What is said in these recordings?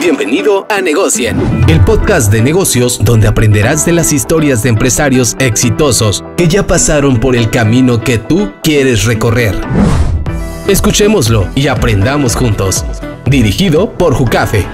Bienvenido a Negocien, el podcast de negocios donde aprenderás de las historias de empresarios exitosos que ya pasaron por el camino que tú quieres recorrer. Escuchémoslo y aprendamos juntos. Dirigido por Jucafe.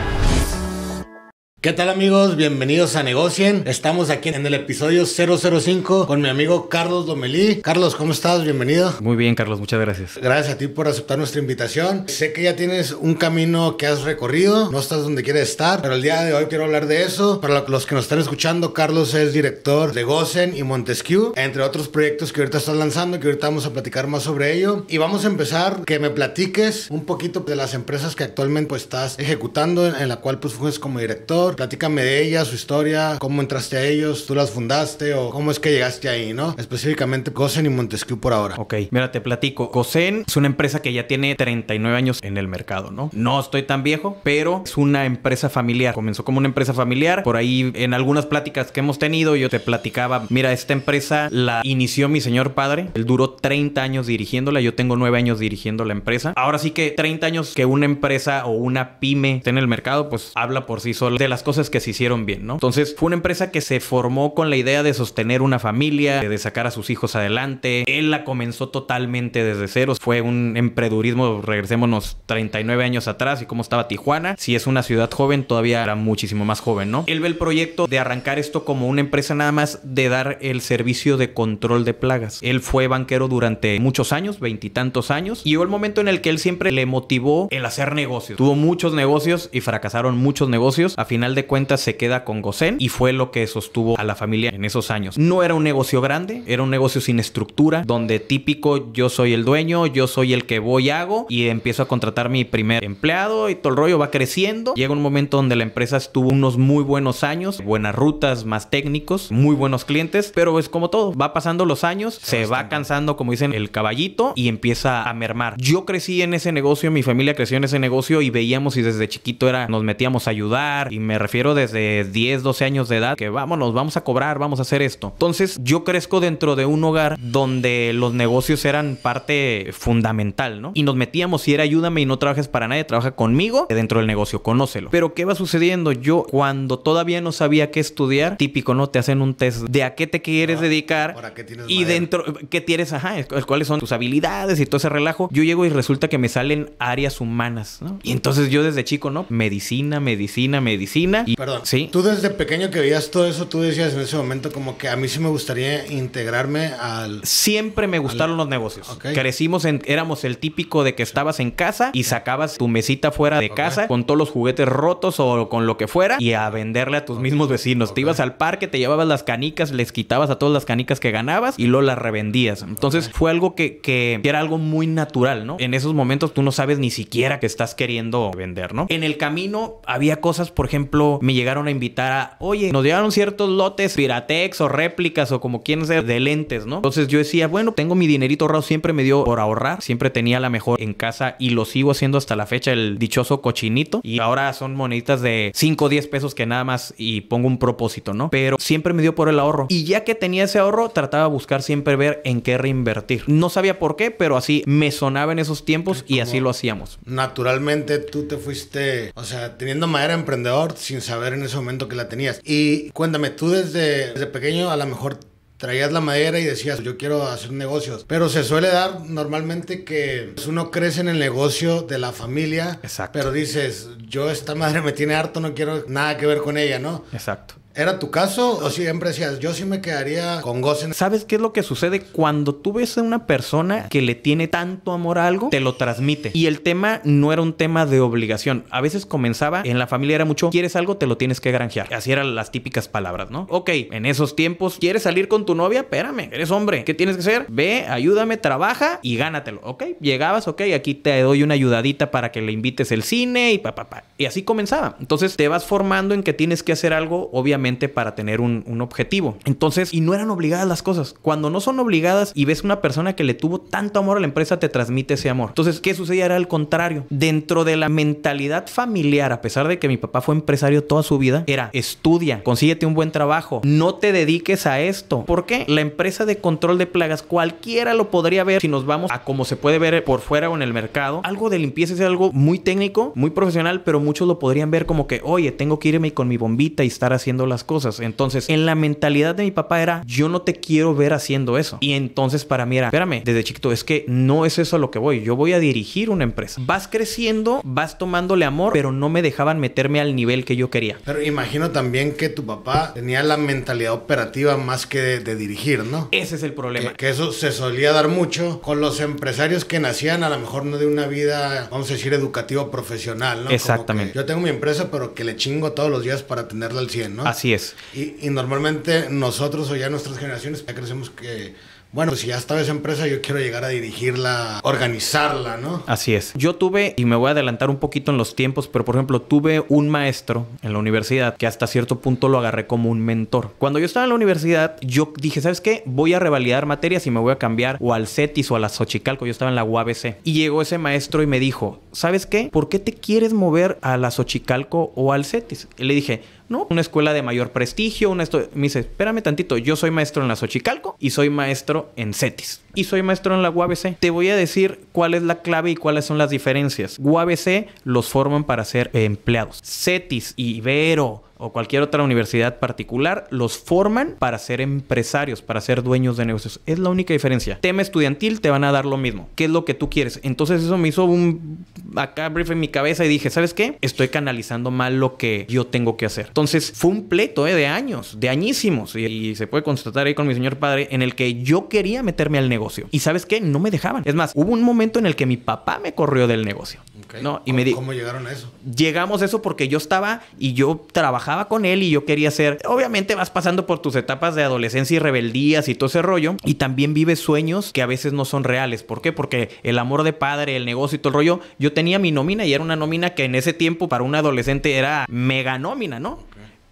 ¿Qué tal amigos? Bienvenidos a Negocien. Estamos aquí en el episodio 005 con mi amigo Carlos Domelí. Carlos, ¿cómo estás? Bienvenido. Muy bien, Carlos, muchas gracias. Gracias a ti por aceptar nuestra invitación. Sé que ya tienes un camino que has recorrido, no estás donde quieres estar, pero el día de hoy quiero hablar de eso. Para los que nos están escuchando, Carlos es director de Gosen y Montesquieu, entre otros proyectos que ahorita estás lanzando, que ahorita vamos a platicar más sobre ello. Y vamos a empezar que me platiques un poquito de las empresas que actualmente pues, estás ejecutando, en la cual pues fuiste como director Platícame de ella, su historia, cómo entraste a ellos, tú las fundaste o cómo es que llegaste ahí, ¿no? Específicamente Gosen y Montesquieu por ahora. Ok, mira, te platico. Gosen es una empresa que ya tiene 39 años en el mercado, ¿no? No estoy tan viejo, pero es una empresa familiar. Comenzó como una empresa familiar. Por ahí en algunas pláticas que hemos tenido yo te platicaba, mira, esta empresa la inició mi señor padre. Él duró 30 años dirigiéndola. Yo tengo 9 años dirigiendo la empresa. Ahora sí que 30 años que una empresa o una pyme esté en el mercado, pues habla por sí sola de las cosas que se hicieron bien, ¿no? Entonces fue una empresa que se formó con la idea de sostener una familia, de sacar a sus hijos adelante. Él la comenzó totalmente desde cero. Fue un emprendurismo, regresémonos 39 años atrás y cómo estaba Tijuana. Si es una ciudad joven, todavía era muchísimo más joven, ¿no? Él ve el proyecto de arrancar esto como una empresa nada más de dar el servicio de control de plagas. Él fue banquero durante muchos años, veintitantos años, y llegó el momento en el que él siempre le motivó el hacer negocios. Tuvo muchos negocios y fracasaron muchos negocios. A final de cuentas se queda con Gosen y fue lo que sostuvo a la familia en esos años. No era un negocio grande, era un negocio sin estructura, donde típico yo soy el dueño, yo soy el que voy hago y empiezo a contratar mi primer empleado y todo el rollo va creciendo. Llega un momento donde la empresa estuvo unos muy buenos años, buenas rutas, más técnicos, muy buenos clientes, pero es como todo, va pasando los años, se, va cansando como dicen el caballito y empieza a mermar. Yo crecí en ese negocio, mi familia creció en ese negocio y veíamos y desde chiquito era nos metíamos a ayudar y me me refiero desde 10, 12 años de edad, que vámonos, vamos a cobrar, vamos a hacer esto. Entonces yo crezco dentro de un hogar donde los negocios eran parte fundamental, ¿no? Y nos metíamos si era ayúdame y no trabajes para nadie, trabaja conmigo dentro del negocio, conócelo. Pero ¿qué va sucediendo? Yo cuando todavía no sabía qué estudiar, típico, ¿no? Te hacen un test de a qué te quieres dedicar ¿qué tienes y dentro, ¿qué tienes? Ajá, cuáles son tus habilidades y todo ese relajo. Yo llego y resulta que me salen áreas humanas, ¿no? Y entonces yo desde chico, ¿no? Medicina, medicina, medicina y, Perdón. Sí. Tú desde pequeño que veías todo eso, tú decías en ese momento como que a mí sí me gustaría integrarme al... Siempre me gustaron los negocios. Crecimos en... Éramos el típico de que estabas en casa y sacabas tu mesita fuera de casa con todos los juguetes rotos o con lo que fuera y a venderle a tus mismos vecinos. Te ibas al parque, te llevabas las canicas, les quitabas a todas las canicas que ganabas y luego las revendías. Entonces fue algo que era algo muy natural, ¿no? En esos momentos tú no sabes ni siquiera que estás queriendo vender, ¿no? En el camino había cosas, por ejemplo, me llegaron a invitar a, oye, nos llegaron ciertos lotes piratex o réplicas o como quieren ser de lentes, ¿no? Entonces yo decía, bueno, tengo mi dinerito ahorrado, siempre me dio por ahorrar, siempre tenía la mejor en casa y lo sigo haciendo hasta la fecha, el dichoso cochinito. Y ahora son moneditas de 5 o 10 pesos que nada más y pongo un propósito, ¿no? Pero siempre me dio por el ahorro. Y ya que tenía ese ahorro, trataba de buscar siempre ver en qué reinvertir. No sabía por qué, pero así me sonaba en esos tiempos y así lo hacíamos. Naturalmente tú te fuiste, o sea, teniendo madera emprendedor, sin saber en ese momento que la tenías. Y cuéntame, tú desde, desde pequeño a lo mejor traías la madera y decías, yo quiero hacer negocios. Pero se suele dar normalmente que pues, uno crece en el negocio de la familia, Exacto. pero dices, yo esta madre me tiene harto, no quiero nada que ver con ella, ¿no? Exacto. ¿Era tu caso o siempre decías, yo sí me quedaría con goce? ¿Sabes qué es lo que sucede? Cuando tú ves a una persona que le tiene tanto amor a algo, te lo transmite. Y el tema no era un tema de obligación. A veces comenzaba, en la familia era mucho, quieres algo, te lo tienes que granjear. Así eran las típicas palabras, ¿no? Ok, en esos tiempos, ¿quieres salir con tu novia? Espérame, eres hombre. ¿Qué tienes que hacer? Ve, ayúdame, trabaja y gánatelo. Ok, llegabas, ok, aquí te doy una ayudadita para que le invites el cine y pa, pa, pa. Y así comenzaba. Entonces te vas formando en que tienes que hacer algo, obviamente para tener un, objetivo. Entonces, y no eran obligadas las cosas. Cuando no son obligadas y ves una persona que le tuvo tanto amor a la empresa, te transmite ese amor. Entonces, ¿qué sucedía? Era al contrario. Dentro de la mentalidad familiar, a pesar de que mi papá fue empresario toda su vida, era estudia, consíguete un buen trabajo, no te dediques a esto. Porque La empresa de control de plagas, cualquiera lo podría ver si nos vamos a como se puede ver por fuera o en el mercado. Algo de limpieza es algo muy técnico, muy profesional, pero muchos lo podrían ver como que, oye, tengo que irme con mi bombita y estar haciendo cosas. Entonces, en la mentalidad de mi papá era, yo no te quiero ver haciendo eso. Y entonces para mí era, espérame, desde chiquito, es que no es eso lo que voy, yo voy a dirigir una empresa. Vas creciendo, vas tomándole amor, pero no me dejaban meterme al nivel que yo quería. Pero imagino también que tu papá tenía la mentalidad operativa más que de, dirigir, ¿no? Ese es el problema. Que, eso se solía dar mucho con los empresarios que nacían a lo mejor no de una vida, vamos a decir, educativa profesional, ¿no? Exactamente. Yo tengo mi empresa, pero que le chingo todos los días para tenerla al 100, ¿no? Así Así es. Y, normalmente nosotros o ya nuestras generaciones ya crecemos que bueno, pues si ya estaba esa empresa, yo quiero llegar a dirigirla, organizarla, ¿no? Así es. Yo tuve, y me voy a adelantar un poquito en los tiempos, pero por ejemplo, tuve un maestro en la universidad que hasta cierto punto lo agarré como un mentor. Cuando yo estaba en la universidad, yo dije, ¿sabes qué? Voy a revalidar materias y me voy a cambiar o al CETIS o a la Xochicalco. Yo estaba en la UABC. Y llegó ese maestro y me dijo, ¿sabes qué? ¿Por qué te quieres mover a la Xochicalco o al CETIS? Y le dije, ¿no? Una escuela de mayor prestigio, una... Me dice, espérame tantito, yo soy maestro en la Xochicalco y soy maestro en CETIS y soy maestro en la UABC. Te voy a decir cuál es la clave y cuáles son las diferencias. UABC los forman para ser empleados. CETIS, Ibero, o cualquier otra universidad particular, los forman para ser empresarios, para ser dueños de negocios. Es la única diferencia. Tema estudiantil te van a dar lo mismo. ¿Qué es lo que tú quieres? Entonces eso me hizo un acá brief en mi cabeza y dije, ¿sabes qué? Estoy canalizando mal lo que yo tengo que hacer. Entonces fue un pleto eh, de años, de añísimos, y se puede constatar ahí con mi señor padre, en el que yo quería meterme al negocio y sabes qué, no me dejaban. Es más, hubo un momento en el que mi papá me corrió del negocio. ¿no? Y me ¿Cómo llegaron a eso? Llegamos a eso porque yo estaba y yo trabajaba con él y yo quería ser. Obviamente vas pasando por tus etapas de adolescencia y rebeldías y todo ese rollo. Y también vives sueños que a veces no son reales. ¿Por qué? Porque el amor de padre, el negocio y todo el rollo. Yo tenía mi nómina y era una nómina que en ese tiempo para un adolescente era mega nómina, ¿no?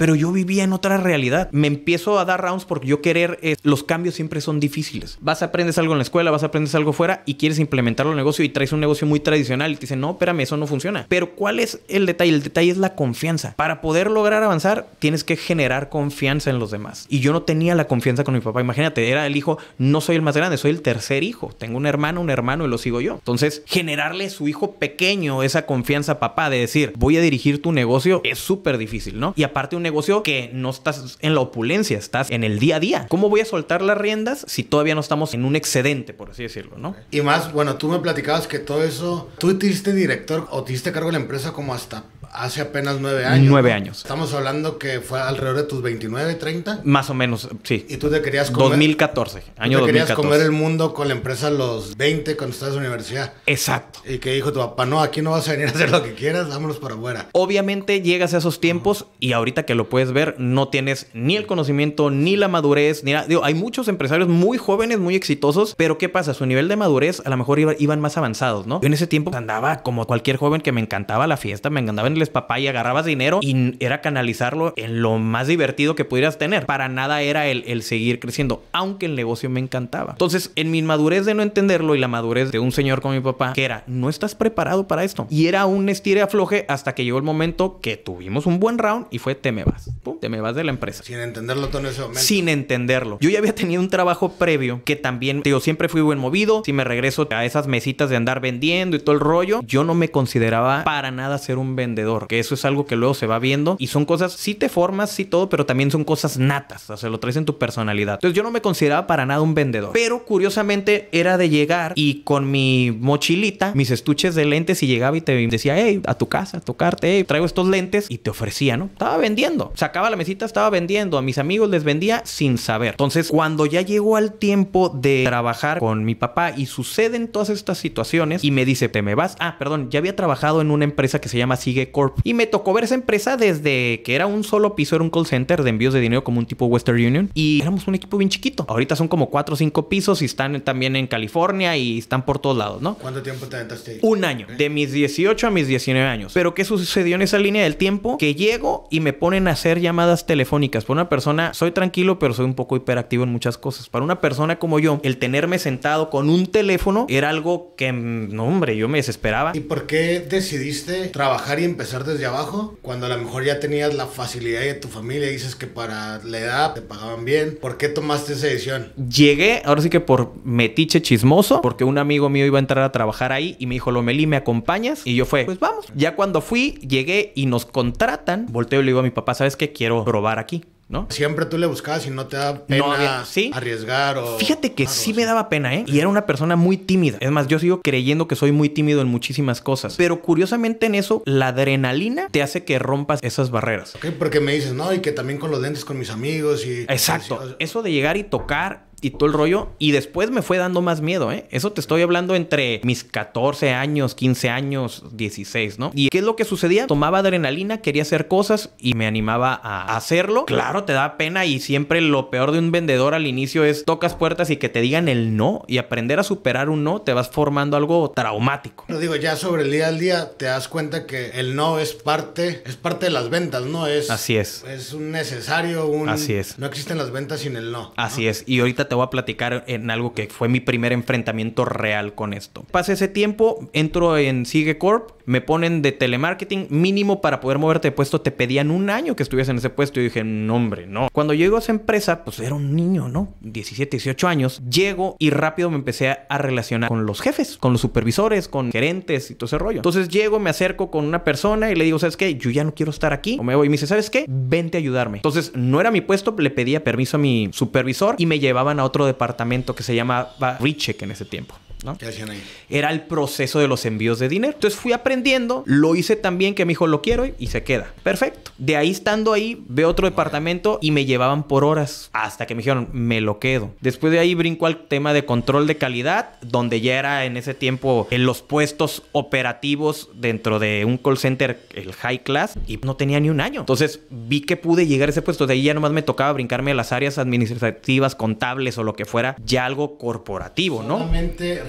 pero yo vivía en otra realidad. Me empiezo a dar rounds porque yo querer, es, eh, los cambios siempre son difíciles. Vas, a aprendes algo en la escuela, vas, a aprender algo fuera y quieres implementarlo en el negocio y traes un negocio muy tradicional y te dicen, no, espérame, eso no funciona. Pero ¿cuál es el detalle? El detalle es la confianza. Para poder lograr avanzar, tienes que generar confianza en los demás. Y yo no tenía la confianza con mi papá. Imagínate, era el hijo, no soy el más grande, soy el tercer hijo. Tengo un hermano, un hermano y lo sigo yo. Entonces, generarle a su hijo pequeño esa confianza, papá, de decir, voy a dirigir tu negocio, es súper difícil, ¿no? Y aparte, un negocio que no estás en la opulencia, estás en el día a día. ¿Cómo voy a soltar las riendas si todavía no estamos en un excedente, por así decirlo, no? Y más, bueno, tú me platicabas que todo eso, tú te director o te cargo de la empresa como hasta Hace apenas nueve años. Nueve años. Estamos hablando que fue alrededor de tus 29, 30. Más o menos, sí. Y tú te querías comer. 2014, año 2014. te querías comer el mundo con la empresa los 20 cuando estabas en la universidad. Exacto. Y que dijo tu papá, no, aquí no vas a venir a hacer lo que quieras, vámonos para afuera. Obviamente llegas a esos tiempos y ahorita que lo puedes ver, no tienes ni el conocimiento, ni la madurez, ni la... Digo, hay muchos empresarios muy jóvenes, muy exitosos, pero ¿qué pasa? Su nivel de madurez a lo mejor iban más avanzados, ¿no? Yo en ese tiempo andaba como cualquier joven que me encantaba la fiesta, me encantaba en el papá, y agarrabas dinero y era canalizarlo en lo más divertido que pudieras tener. Para nada era el, seguir creciendo, aunque el negocio me encantaba. Entonces, en mi madurez de no entenderlo y la madurez de un señor con mi papá, que era, no estás preparado para esto. Y era un estire afloje hasta que llegó el momento que tuvimos un buen round y fue, te me vas. te me vas de la empresa. Sin entenderlo todo en ese momento. Sin entenderlo. Yo ya había tenido un trabajo previo que también, Yo siempre fui buen movido. Si me regreso a esas mesitas de andar vendiendo y todo el rollo, yo no me consideraba para nada ser un vendedor que eso es algo que luego se va viendo y son cosas, si te formas, sí todo, pero también son cosas natas, o sea, lo traes en tu personalidad. Entonces yo no me consideraba para nada un vendedor, pero curiosamente era de llegar y con mi mochilita, mis estuches de lentes y llegaba y te decía, hey, a tu casa, a tocarte, hey, traigo estos lentes y te ofrecía, ¿no? Estaba vendiendo, sacaba la mesita, estaba vendiendo, a mis amigos les vendía sin saber. Entonces cuando ya llegó al tiempo de trabajar con mi papá y suceden todas estas situaciones y me dice, te me vas, ah, perdón, ya había trabajado en una empresa que se llama Sigue y me tocó ver esa empresa desde que era un solo piso, era un call center de envíos de dinero como un tipo Western Union. Y éramos un equipo bien chiquito. Ahorita son como cuatro o cinco pisos y están también en California y están por todos lados, ¿no? ¿Cuánto tiempo te aventaste? Un año, de mis 18 a mis 19 años. Pero ¿qué sucedió en esa línea del tiempo? Que llego y me ponen a hacer llamadas telefónicas. Por una persona, soy tranquilo, pero soy un poco hiperactivo en muchas cosas. Para una persona como yo, el tenerme sentado con un teléfono era algo que, mm, no hombre, yo me desesperaba. ¿Y por qué decidiste trabajar y empezar? desde abajo, cuando a lo mejor ya tenías la facilidad de tu familia, dices que para la edad te pagaban bien, ¿por qué tomaste esa decisión? Llegué, ahora sí que por metiche chismoso, porque un amigo mío iba a entrar a trabajar ahí y me dijo, Lomelí, ¿me acompañas? Y yo fue, pues vamos. Ya cuando fui, llegué y nos contratan, volteo y le digo a mi papá, ¿sabes qué? Quiero probar aquí. Siempre tú le buscabas y no te da pena arriesgar Fíjate que sí me daba pena, ¿eh? Y era una persona muy tímida. Es más, yo sigo creyendo que soy muy tímido en muchísimas cosas. Pero curiosamente en eso, la adrenalina te hace que rompas esas barreras. Ok, porque me dices, no, y que también con los dentes, con mis amigos y... Exacto. Eso de llegar y tocar y todo el rollo. Y después me fue dando más miedo, ¿eh? Eso te estoy hablando entre mis 14 años, 15 años, 16, ¿no? ¿Y qué es lo que sucedía? Tomaba adrenalina, quería hacer cosas y me animaba a hacerlo. Claro, te da pena y siempre lo peor de un vendedor al inicio es tocas puertas y que te digan el no y aprender a superar un no, te vas formando algo traumático. Lo digo, ya sobre el día al día te das cuenta que el no es parte, es parte de las ventas, ¿no? Es, Así es. Es un necesario, un... Así es. No existen las ventas sin el no. Así es. Y ahorita te voy a platicar en algo que fue mi primer enfrentamiento real con esto. Pasé ese tiempo, entro en Sigue Corp, me ponen de telemarketing mínimo para poder moverte de puesto, te pedían un año que estuviese en ese puesto y dije, no hombre, no. Cuando llego a esa empresa, pues era un niño, ¿no? 17, 18 años, llego y rápido me empecé a relacionar con los jefes, con los supervisores, con gerentes y todo ese rollo. Entonces llego, me acerco con una persona y le digo, ¿sabes qué? Yo ya no quiero estar aquí. O me voy y me dice, ¿sabes qué? Vente a ayudarme. Entonces no era mi puesto, le pedía permiso a mi supervisor y me llevaban a a otro departamento que se llama Richek en ese tiempo. ¿Qué hacían ahí? Era el proceso de los envíos de dinero. Entonces fui aprendiendo, lo hice también que me dijo, lo quiero y se queda. Perfecto. De ahí estando ahí, veo otro departamento y me llevaban por horas hasta que me dijeron, me lo quedo. Después de ahí brinco al tema de control de calidad, donde ya era en ese tiempo en los puestos operativos dentro de un call center, el high class, y no tenía ni un año. Entonces vi que pude llegar a ese puesto. De ahí ya nomás me tocaba brincarme a las áreas administrativas, contables o lo que fuera, ya algo corporativo, ¿no?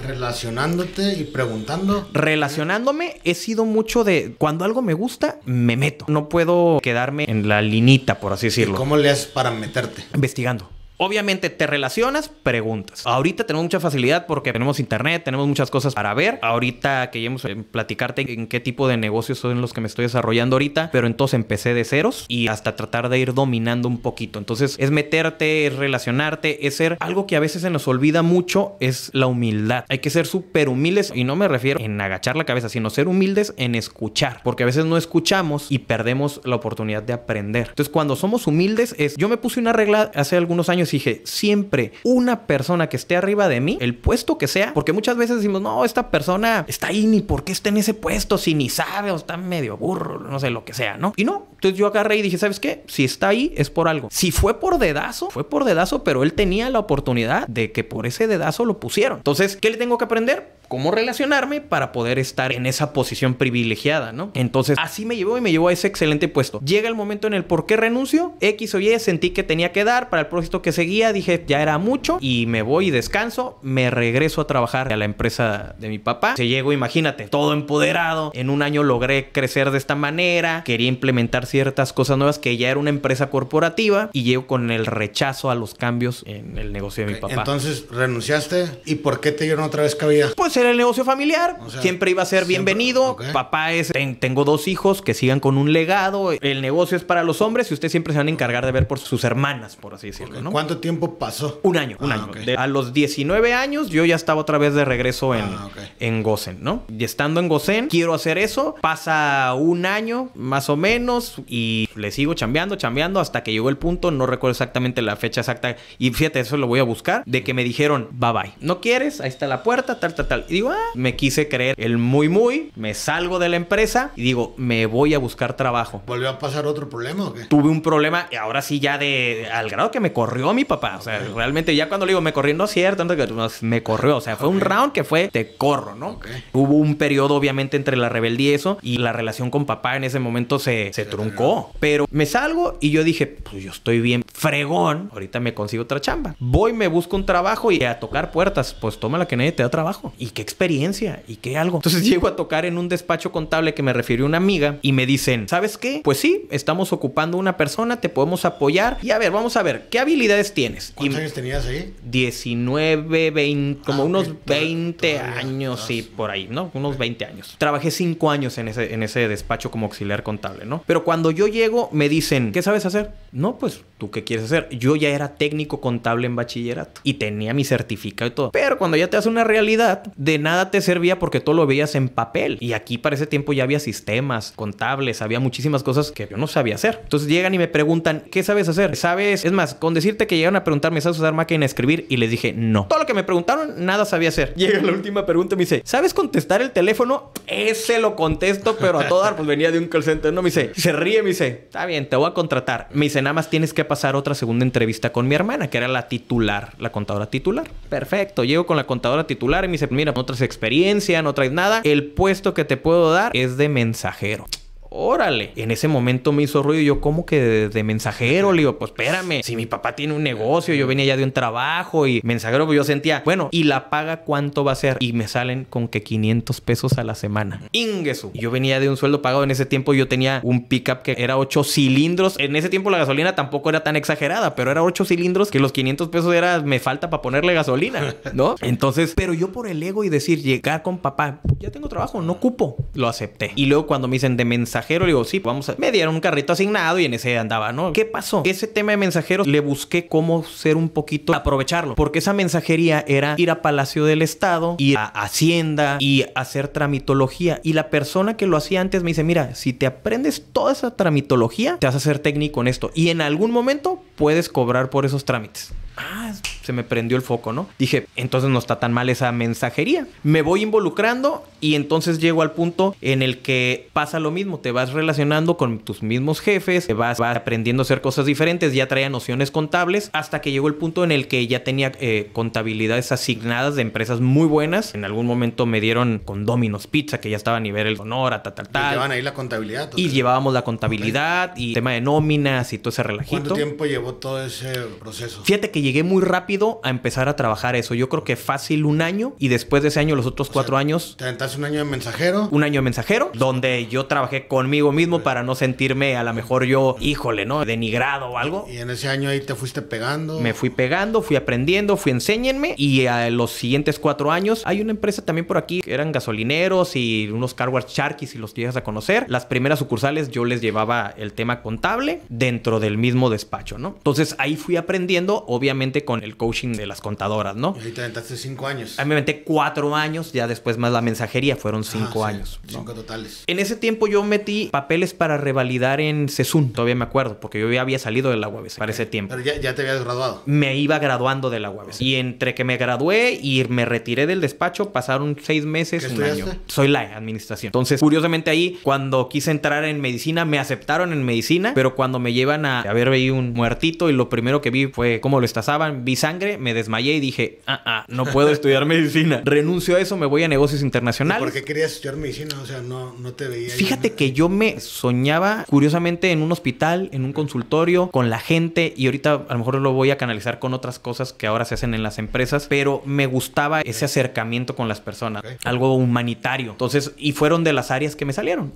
Relacionándote y preguntando. Relacionándome he sido mucho de cuando algo me gusta, me meto. No puedo quedarme en la linita, por así decirlo. ¿Cómo le haces para meterte? Investigando. Obviamente te relacionas, preguntas. Ahorita tenemos mucha facilidad porque tenemos internet, tenemos muchas cosas para ver. Ahorita queríamos eh, platicarte en qué tipo de negocios son los que me estoy desarrollando ahorita, pero entonces empecé de ceros y hasta tratar de ir dominando un poquito. Entonces es meterte, es relacionarte, es ser algo que a veces se nos olvida mucho, es la humildad. Hay que ser súper humildes y no me refiero en agachar la cabeza, sino ser humildes en escuchar, porque a veces no escuchamos y perdemos la oportunidad de aprender. Entonces cuando somos humildes es, yo me puse una regla hace algunos años, Exige dije, siempre una persona que esté arriba de mí, el puesto que sea, porque muchas veces decimos, no, esta persona está ahí, ni por qué está en ese puesto, si ni sabe o está medio burro, no sé, lo que sea, ¿no? Y no, entonces yo agarré y dije, ¿sabes qué? Si está ahí es por algo. Si fue por dedazo, fue por dedazo, pero él tenía la oportunidad de que por ese dedazo lo pusieron. Entonces, ¿qué le tengo que aprender? cómo relacionarme para poder estar en esa posición privilegiada, ¿no? Entonces, así me llevó y me llevó a ese excelente puesto. Llega el momento en el por qué renuncio, X o Y, sentí que tenía que dar para el proyecto que seguía, dije, ya era mucho y me voy y descanso, me regreso a trabajar a la empresa de mi papá. Se llegó, imagínate, todo empoderado, en un año logré crecer de esta manera, quería implementar ciertas cosas nuevas que ya era una empresa corporativa y llego con el rechazo a los cambios en el negocio de mi papá. Entonces, renunciaste y por qué te dieron otra vez cabida? Pues el negocio familiar. siempre iba a ser bienvenido. Papá es, tengo dos hijos que sigan con un legado. El negocio es para los hombres y ustedes siempre se van a encargar de ver por sus hermanas, por así decirlo. ¿Cuánto tiempo pasó? Un año, ah, año. a los 19 años yo ya estaba otra vez de regreso en, ah, en Gosen, ¿no? Y estando en Gosen, quiero hacer eso. Pasa un año más o menos y le sigo chambeando, chambeando hasta que llegó el punto, no recuerdo exactamente la fecha exacta. Y fíjate, eso lo voy a buscar, de que me dijeron, bye bye. ¿No quieres? Ahí está la puerta, tal, tal, tal. Y digo, ah, me quise creer el muy muy, me salgo de la empresa y digo, me voy a buscar trabajo. ¿Volvió a pasar otro problema o qué? Tuve un problema, y ahora sí ya de al grado que me corrió mi papá. O sea, realmente ya cuando le digo, me corrió, no es cierto, que me corrió. O sea, fue un round que fue, te corro, ¿no? Hubo un periodo obviamente entre la rebeldía y eso y la relación con papá en ese momento se, truncó. Pero me salgo y yo dije, pues yo estoy bien fregón, ahorita me consigo otra chamba. Voy, me busco un trabajo y a tocar puertas, pues toma la que nadie te da trabajo qué experiencia y qué algo. Entonces llego a tocar en un despacho contable que me refirió una amiga y me dicen, ¿sabes qué? Pues sí, estamos ocupando una persona, te podemos apoyar y a ver, vamos a ver, ¿qué habilidades tienes? ¿Cuántos años tenías ahí? 19, 20, ah, como unos 20 años, y sí, por ahí, ¿no? Unos 20 años. Trabajé 5 años en ese, en ese despacho como auxiliar contable, ¿no? Pero cuando yo llego me dicen, ¿qué sabes hacer? No, pues tú qué quieres hacer. Yo ya era técnico contable en bachillerato y tenía mi certificado y todo. Pero cuando ya te hace una realidad, de nada te servía porque todo lo veías en papel. Y aquí para ese tiempo ya había sistemas contables, había muchísimas cosas que yo no sabía hacer. Entonces llegan y me preguntan, ¿qué sabes hacer? ¿Sabes? Es más, con decirte que llegaron a preguntarme, ¿sabes usar máquina a escribir? Y les dije, no. Todo lo que me preguntaron, nada sabía hacer. Llega la última pregunta y me dice, ¿sabes contestar el teléfono? Ese lo contesto, pero a toda pues venía de un call center. No me dice, se ríe, me dice, está bien, te voy a contratar. Me dice, nada más tienes que pasar otra segunda entrevista con mi hermana, que era la titular, la contadora titular. Perfecto, llego con la contadora titular y me dice, mira, no traes experiencia, no traes nada. El puesto que te puedo dar es de mensajero órale. En ese momento me hizo ruido. yo, como que de, mensajero? Le digo, pues espérame. Si mi papá tiene un negocio, yo venía ya de un trabajo y mensajero, pues yo sentía, bueno, ¿y la paga cuánto va a ser? Y me salen con que 500 pesos a la semana. ingreso Yo venía de un sueldo pagado en ese tiempo. Yo tenía un pickup que era 8 cilindros. En ese tiempo la gasolina tampoco era tan exagerada, pero era 8 cilindros que los 500 pesos era, me falta para ponerle gasolina, ¿no? Entonces, pero yo por el ego y decir, llegar con papá, ya tengo trabajo, no cupo lo acepté. Y luego cuando me dicen de mensajero, le digo, sí, vamos a... Me dieron un carrito asignado y en ese andaba, ¿no? ¿Qué pasó? Ese tema de mensajeros le busqué cómo ser un poquito, aprovecharlo, porque esa mensajería era ir a Palacio del Estado, ir a Hacienda y hacer tramitología. Y la persona que lo hacía antes me dice, mira, si te aprendes toda esa tramitología, te vas a hacer técnico en esto. Y en algún momento puedes cobrar por esos trámites ah, se me prendió el foco, ¿no? Dije, entonces no está tan mal esa mensajería. Me voy involucrando y entonces llego al punto en el que pasa lo mismo, te vas relacionando con tus mismos jefes, te vas, aprendiendo a hacer cosas diferentes, ya traía nociones contables, hasta que llegó el punto en el que ya tenía eh, contabilidades asignadas de empresas muy buenas. En algún momento me dieron con Domino's Pizza, que ya estaba a nivel el Sonora, tal, tal, tal. Y ahí la contabilidad. Y llevábamos la contabilidad y y tema de nóminas y todo ese relajito. ¿Cuánto tiempo llevó todo ese proceso? Fíjate que llegué muy rápido a empezar a trabajar eso. Yo creo que fácil un año y después de ese año, los otros cuatro años. ¿Te aventaste un año de mensajero? Un año de mensajero, donde yo trabajé conmigo mismo para no sentirme a lo mejor yo, híjole, ¿no? Denigrado o algo. Y en ese año ahí te fuiste pegando. Me fui pegando, fui aprendiendo, fui enséñenme y a los siguientes cuatro años hay una empresa también por aquí que eran gasolineros y unos carwars charquis si los llegas a conocer. Las primeras sucursales yo les llevaba el tema contable dentro del mismo despacho, ¿no? Entonces ahí fui aprendiendo, obviamente con el coaching de las contadoras, ¿no? ahí te aventaste cinco años. Ahí me aventé cuatro años, ya después más la mensajería, fueron ah, cinco años. Cinco totales. En ese tiempo yo metí papeles para revalidar en Sesun, todavía me acuerdo, porque yo ya había salido de la UABC para ese tiempo. Pero ya, te habías graduado. Me iba graduando de la UABC. Y entre que me gradué y me retiré del despacho, pasaron seis meses, un año. Soy la administración. Entonces, curiosamente ahí, cuando quise entrar en medicina, me aceptaron en medicina, pero cuando me llevan a, haber ver un muertito y lo primero que vi fue cómo lo estás pasaban, vi sangre, me desmayé y dije, ah, ah, no puedo estudiar medicina. Renuncio a eso, me voy a negocios internacionales. ¿Por qué querías estudiar medicina? O sea, no, te veía. Fíjate que yo me soñaba, curiosamente, en un hospital, en un consultorio, con la gente y ahorita a lo mejor lo voy a canalizar con otras cosas que ahora se hacen en las empresas, pero me gustaba ese acercamiento con las personas, algo humanitario. Entonces, y fueron de las áreas que me salieron,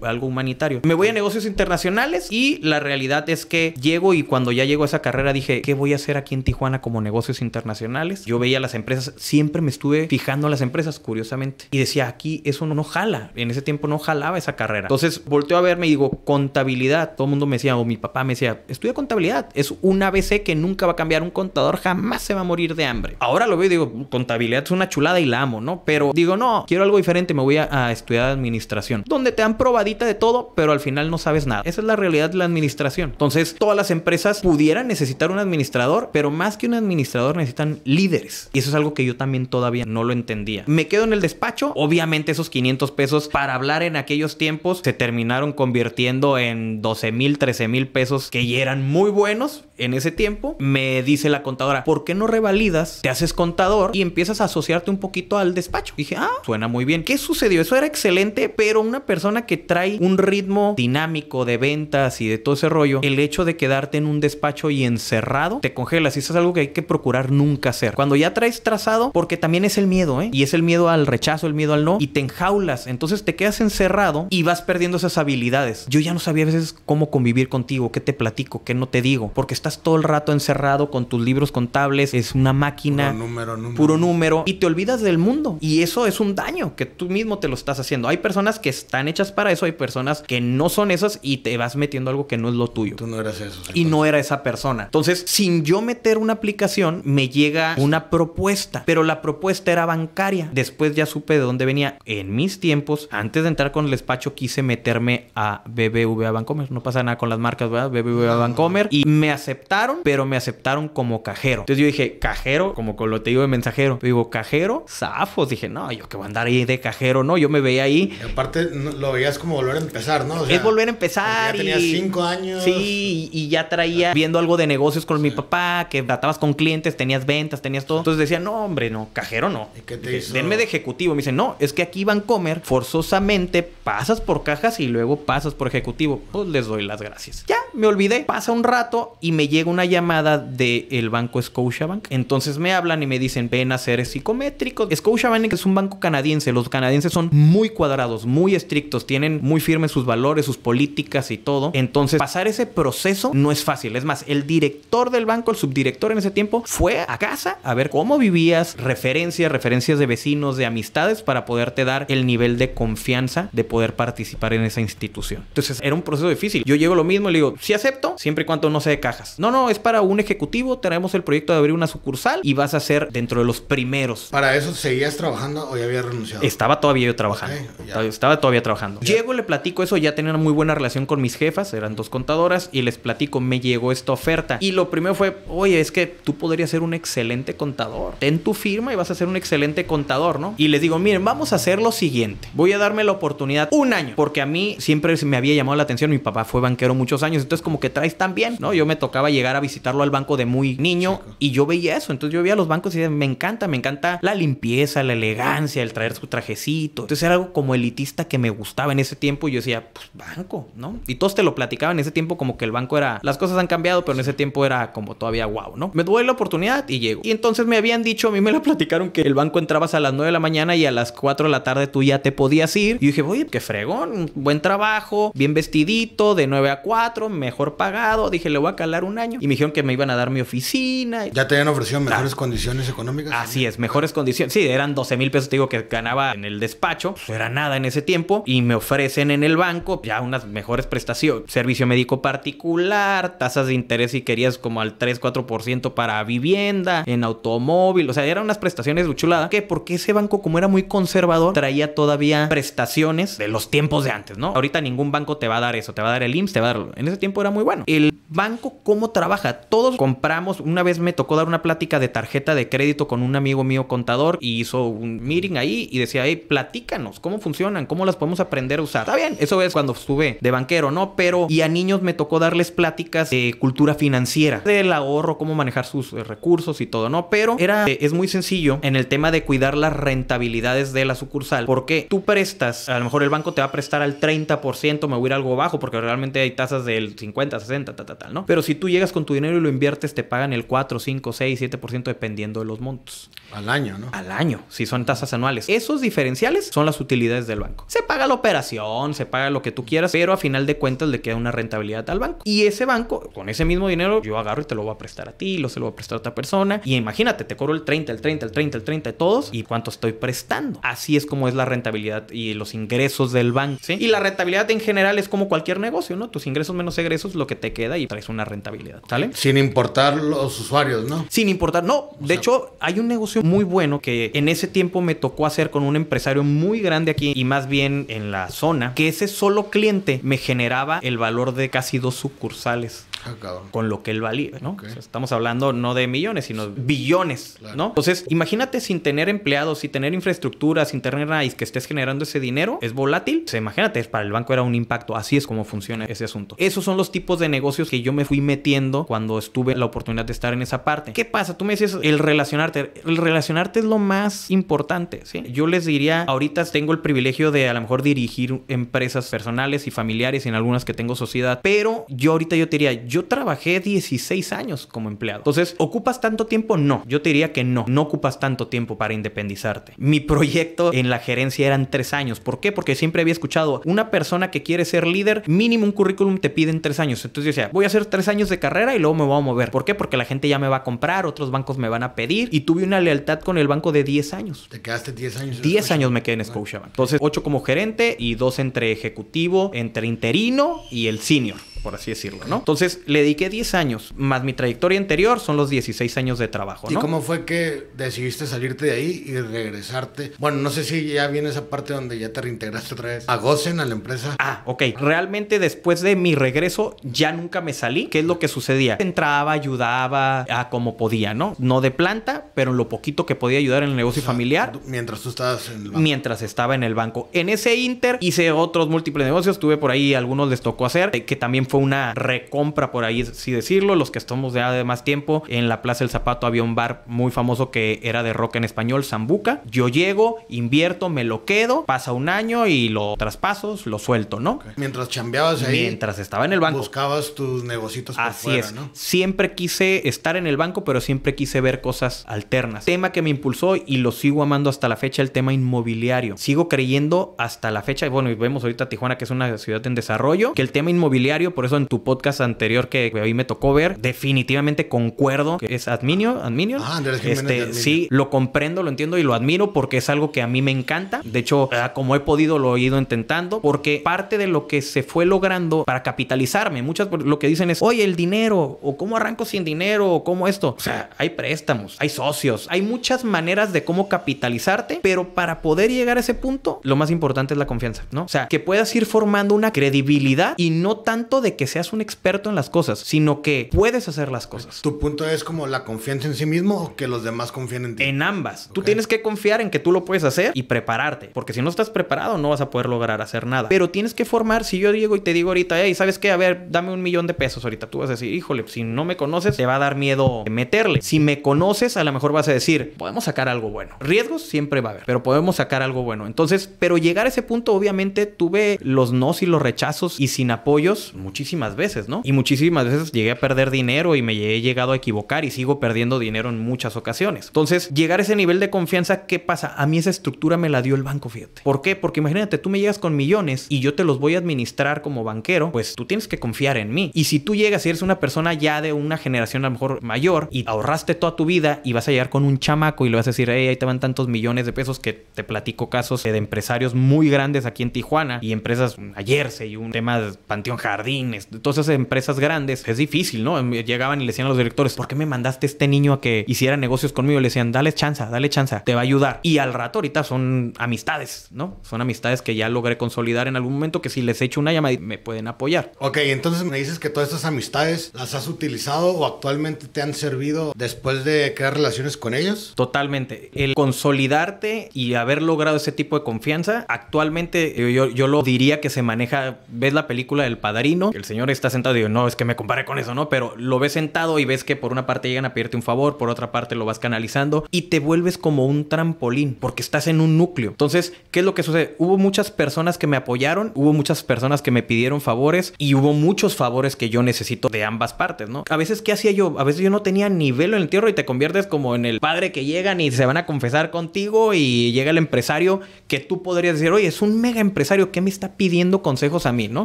algo humanitario. Me voy a negocios internacionales y la realidad es que llego y cuando ya llego a esa carrera dije, ¿qué voy a hacer aquí? en Tijuana como negocios internacionales. Yo veía las empresas, siempre me estuve fijando a las empresas, curiosamente. Y decía, aquí eso no, jala. En ese tiempo no jalaba esa carrera. Entonces volteó a verme y digo, contabilidad. Todo el mundo me decía, o mi papá me decía, estudia contabilidad. Es un ABC que nunca va a cambiar. Un contador jamás se va a morir de hambre. Ahora lo veo y digo, contabilidad es una chulada y la amo, ¿no? Pero digo, no, quiero algo diferente, me voy a, estudiar administración. Donde te dan probadita de todo, pero al final no sabes nada. Esa es la realidad de la administración. Entonces, todas las empresas pudieran necesitar un administrador, pero pero más que un administrador necesitan líderes. Y eso es algo que yo también todavía no lo entendía. Me quedo en el despacho. Obviamente esos 500 pesos para hablar en aquellos tiempos se terminaron convirtiendo en 12 mil, 13 mil pesos que ya eran muy buenos en ese tiempo. Me dice la contadora, ¿por qué no revalidas? Te haces contador y empiezas a asociarte un poquito al despacho. dije, ah, suena muy bien. ¿Qué sucedió? Eso era excelente, pero una persona que trae un ritmo dinámico de ventas y de todo ese rollo, el hecho de quedarte en un despacho y encerrado te congela y eso es algo que hay que procurar nunca hacer. Cuando ya traes trazado, porque también es el miedo, ¿eh? Y es el miedo al rechazo, el miedo al no, y te enjaulas, entonces te quedas encerrado y vas perdiendo esas habilidades. Yo ya no sabía a veces cómo convivir contigo, qué te platico, qué no te digo, porque estás todo el rato encerrado con tus libros contables, es una máquina, puro número, puro número, y te olvidas del mundo. Y eso es un daño que tú mismo te lo estás haciendo. Hay personas que están hechas para eso, hay personas que no son esas y te vas metiendo algo que no es lo tuyo. Tú no eras eso. Y no era esa persona. Entonces, sin yo meter una aplicación, me llega una propuesta, pero la propuesta era bancaria. Después ya supe de dónde venía. En mis tiempos, antes de entrar con el despacho, quise meterme a BBVA Bancomer. No pasa nada con las marcas, ¿verdad? BBVA Bancomer. Y me aceptaron, pero me aceptaron como cajero. Entonces yo dije, cajero, como con lo te digo de mensajero. Yo digo, cajero, zafos. Dije, no, yo que voy a andar ahí de cajero, no, yo me veía ahí. aparte, lo veías como volver a empezar, ¿no? es volver a empezar. Ya tenía cinco años. Sí, y, ya traía viendo algo de negocios con mi papá que tratabas con clientes, tenías ventas, tenías todo. Entonces decía, no, hombre, no, cajero no. qué Denme de ejecutivo. Me dicen, no, es que aquí van comer, forzosamente pasas por cajas y luego pasas por ejecutivo. Pues les doy las gracias. Ya, me olvidé. Pasa un rato y me llega una llamada del banco banco Scotiabank. Entonces me hablan y me dicen, ven a Ser psicométricos. Scotiabank es un banco canadiense. Los canadienses son muy cuadrados, muy estrictos, tienen muy firmes sus valores, sus políticas y todo. Entonces pasar ese proceso no es fácil. Es más, el director del banco, el director en ese tiempo, fue a casa a ver cómo vivías, referencias, referencias de vecinos, de amistades, para poderte dar el nivel de confianza de poder participar en esa institución. Entonces era un proceso difícil. Yo llego lo mismo y le digo, si acepto, siempre y cuando no se de cajas. No, no, es para un ejecutivo, tenemos el proyecto de abrir una sucursal y vas a ser dentro de los primeros. ¿Para eso seguías trabajando o ya habías renunciado? Estaba todavía yo trabajando. estaba todavía trabajando. Llego, le platico eso, ya tenía una muy buena relación con mis jefas, eran dos contadoras, y les platico, me llegó esta oferta. Y lo primero fue, oye, es que tú podrías ser un excelente contador. Ten tu firma y vas a ser un excelente contador, ¿no? Y les digo, miren, vamos a hacer lo siguiente. Voy a darme la oportunidad un año, porque a mí siempre me había llamado la atención. Mi papá fue banquero muchos años, entonces como que traes tan bien, ¿no? Yo me tocaba llegar a visitarlo al banco de muy niño y yo veía eso. Entonces yo veía los bancos y decía, me encanta, me encanta la limpieza, la elegancia, el traer su trajecito. Entonces era algo como elitista que me gustaba en ese tiempo y yo decía, pues banco, ¿no? Y todos te lo platicaban en ese tiempo como que el banco era, las cosas han cambiado, pero en ese tiempo era como todavía guau, ¿no? Me doy la oportunidad y llego. Y entonces me habían dicho, a mí me la platicaron que el banco entrabas a las 9 de la mañana y a las 4 de la tarde tú ya te podías ir. Y yo dije, oye, qué fregón, buen trabajo, bien vestidito, de 9 a 4, mejor pagado. Dije, le voy a calar un año. Y me dijeron que me iban a dar mi oficina. Ya te habían ofrecido mejores condiciones económicas. Así es, mejores condiciones. Sí, eran 12 mil pesos, te digo, que ganaba en el despacho. no pues, era nada en ese tiempo. Y me ofrecen en el banco ya unas mejores prestaciones. Servicio médico particular, tasas de interés y querías como al 3, 4 por ciento para vivienda, en automóvil, o sea, eran unas prestaciones de chulada, que porque ese banco como era muy conservador, traía todavía prestaciones de los tiempos de antes, ¿no? Ahorita ningún banco te va a dar eso, te va a dar el IMSS, te va a dar... En ese tiempo era muy bueno. El banco, ¿cómo trabaja? Todos compramos, una vez me tocó dar una plática de tarjeta de crédito con un amigo mío contador y hizo un meeting ahí y decía, hey, platícanos, ¿cómo funcionan? ¿Cómo las podemos aprender a usar? Está bien, eso es cuando estuve de banquero, ¿no? Pero, y a niños me tocó darles pláticas de cultura financiera, del ahorro cómo manejar sus eh, recursos y todo, ¿no? Pero era, eh, es muy sencillo en el tema de cuidar las rentabilidades de la sucursal, porque tú prestas, a lo mejor el banco te va a prestar al 30%, me voy a ir algo bajo, porque realmente hay tasas del 50, 60, tal, tal, tal, ¿no? Pero si tú llegas con tu dinero y lo inviertes, te pagan el 4, 5, 6, 7% dependiendo de los montos. Al año, ¿no? Al año, si son tasas anuales. Esos diferenciales son las utilidades del banco. Se paga la operación, se paga lo que tú quieras, pero a final de cuentas le queda una rentabilidad al banco. Y ese banco, con ese mismo dinero, yo agarro y te lo voy a prestar a ti, lo se lo voy a prestar a otra persona. Y imagínate, te cobro el 30, el 30, el 30, el 30 de todos y cuánto estoy prestando. Así es como es la rentabilidad y los ingresos del banco. Y la rentabilidad en general es como cualquier negocio, ¿no? Tus ingresos menos egresos, lo que te queda y traes una rentabilidad. ¿Sale? Sin importar los usuarios, ¿no? Sin importar, no. de hecho, hay un negocio muy bueno que en ese tiempo me tocó hacer con un empresario muy grande aquí y más bien en la zona, que ese solo cliente me generaba el valor de casi dos sucursales Ah, con lo que él valía, ¿no? estamos hablando no de millones, sino billones, ¿no? Entonces, imagínate sin tener empleados, sin tener infraestructuras, sin tener nada que estés generando ese dinero, es volátil. imagínate, para el banco era un impacto. Así es como funciona ese asunto. Esos son los tipos de negocios que yo me fui metiendo cuando estuve la oportunidad de estar en esa parte. ¿Qué pasa? Tú me dices el relacionarte. El relacionarte es lo más importante, ¿sí? Yo les diría, ahorita tengo el privilegio de a lo mejor dirigir empresas personales y familiares y en algunas que tengo sociedad, pero yo ahorita yo te diría, yo trabajé 16 años como empleado. Entonces, ¿ocupas tanto tiempo? No. Yo te diría que no. No ocupas tanto tiempo para independizarte. Mi proyecto en la gerencia eran tres años. ¿Por qué? Porque siempre había escuchado una persona que quiere ser líder, mínimo un currículum te piden tres años. Entonces yo decía, voy a hacer tres años de carrera y luego me voy a mover. ¿Por qué? Porque la gente ya me va a comprar, otros bancos me van a pedir y tuve una lealtad con el banco de 10 años. ¿Te quedaste 10 años? 10 años me quedé en Scotiabank. Entonces, 8 como gerente y 2 entre ejecutivo, entre interino y el senior por así decirlo, ¿no? Entonces, le dediqué 10 años, más mi trayectoria anterior son los 16 años de trabajo, ¿no? ¿Y cómo fue que decidiste salirte de ahí y regresarte? Bueno, no sé si ya viene esa parte donde ya te reintegraste otra vez. ¿A a la empresa? Ah, ok. Realmente después de mi regreso ya nunca me salí. ¿Qué es lo que sucedía? Entraba, ayudaba a como podía, ¿no? No de planta, pero lo poquito que podía ayudar en el negocio familiar. Mientras tú estabas en el banco. Mientras estaba en el banco. En ese inter hice otros múltiples negocios. Tuve por ahí, algunos les tocó hacer, eh, que también fue una recompra, por ahí, así decirlo. Los que estamos ya de más tiempo, en la Plaza del Zapato había un bar muy famoso que era de rock en español, Zambuca. Yo llego, invierto, me lo quedo, pasa un año y lo traspaso, lo suelto, ¿no? Mientras chambeabas ahí. Mientras estaba en el banco. Buscabas tus negocios por Así fuera, es. ¿no? Siempre quise estar en el banco, pero siempre quise ver cosas alternas. Tema que me impulsó y lo sigo amando hasta la fecha, el tema inmobiliario. Sigo creyendo hasta la fecha, y bueno, y vemos ahorita Tijuana, que es una ciudad en desarrollo, que el tema inmobiliario, pues, por eso en tu podcast anterior que a mí me tocó ver, definitivamente concuerdo que es Adminio. Adminio. Ah, este, sí, lo comprendo, lo entiendo y lo admiro porque es algo que a mí me encanta. De hecho, ah, como he podido, lo he ido intentando porque parte de lo que se fue logrando para capitalizarme, muchas lo que dicen es, oye, el dinero o cómo arranco sin dinero o cómo esto. O sea, hay préstamos, hay socios, hay muchas maneras de cómo capitalizarte, pero para poder llegar a ese punto, lo más importante es la confianza, ¿no? O sea, que puedas ir formando una credibilidad y no tanto de que seas un experto en las cosas, sino que puedes hacer las cosas. Tu punto es como la confianza en sí mismo o que los demás confíen en ti. En ambas. Tú tienes que confiar en que tú lo puedes hacer y prepararte, porque si no estás preparado no vas a poder lograr hacer nada. Pero tienes que formar, si yo digo y te digo ahorita, hey, ¿sabes qué? A ver, dame un millón de pesos ahorita, tú vas a decir, híjole, si no me conoces, te va a dar miedo meterle. Si me conoces, a lo mejor vas a decir, podemos sacar algo bueno. Riesgos siempre va a haber, pero podemos sacar algo bueno. Entonces, pero llegar a ese punto, obviamente, tuve los no y los rechazos y sin apoyos muchísimo muchísimas veces, ¿no? Y muchísimas veces llegué a perder dinero y me he llegado a equivocar y sigo perdiendo dinero en muchas ocasiones. Entonces, llegar a ese nivel de confianza, ¿qué pasa? A mí esa estructura me la dio el banco, fíjate. ¿Por qué? Porque imagínate, tú me llegas con millones y yo te los voy a administrar como banquero, pues tú tienes que confiar en mí. Y si tú llegas y eres una persona ya de una generación a lo mejor mayor y ahorraste toda tu vida y vas a llegar con un chamaco y le vas a decir, hey, ahí te van tantos millones de pesos que te platico casos eh, de empresarios muy grandes aquí en Tijuana y empresas, ayer y un tema de Panteón Jardín entonces, todas esas empresas grandes, es difícil, ¿no? Em, llegaban y le decían a los directores, ¿por qué me mandaste este niño a que hiciera negocios conmigo? Le decían, dale chanza, dale chanza, te va a ayudar. Y al rato ahorita son amistades, ¿no? Son amistades que ya logré consolidar en algún momento que si les echo una llamada me pueden apoyar. Ok, entonces me dices que todas estas amistades las has utilizado o actualmente te han servido después de crear relaciones con ellos. Totalmente. El consolidarte y haber logrado ese tipo de confianza, actualmente eh, yo, yo lo diría que se maneja, ves la película del Padrino, el señor está sentado y digo, no, es que me compare con eso, ¿no? Pero lo ves sentado y ves que por una parte llegan a pedirte un favor, por otra parte lo vas canalizando y te vuelves como un trampolín porque estás en un núcleo. Entonces, ¿qué es lo que sucede? Hubo muchas personas que me apoyaron, hubo muchas personas que me pidieron favores y hubo muchos favores que yo necesito de ambas partes, ¿no? A veces, ¿qué hacía yo? A veces yo no tenía nivel en el tierra y te conviertes como en el padre que llegan y se van a confesar contigo y llega el empresario que tú podrías decir, oye, es un mega empresario, que me está pidiendo consejos a mí, no?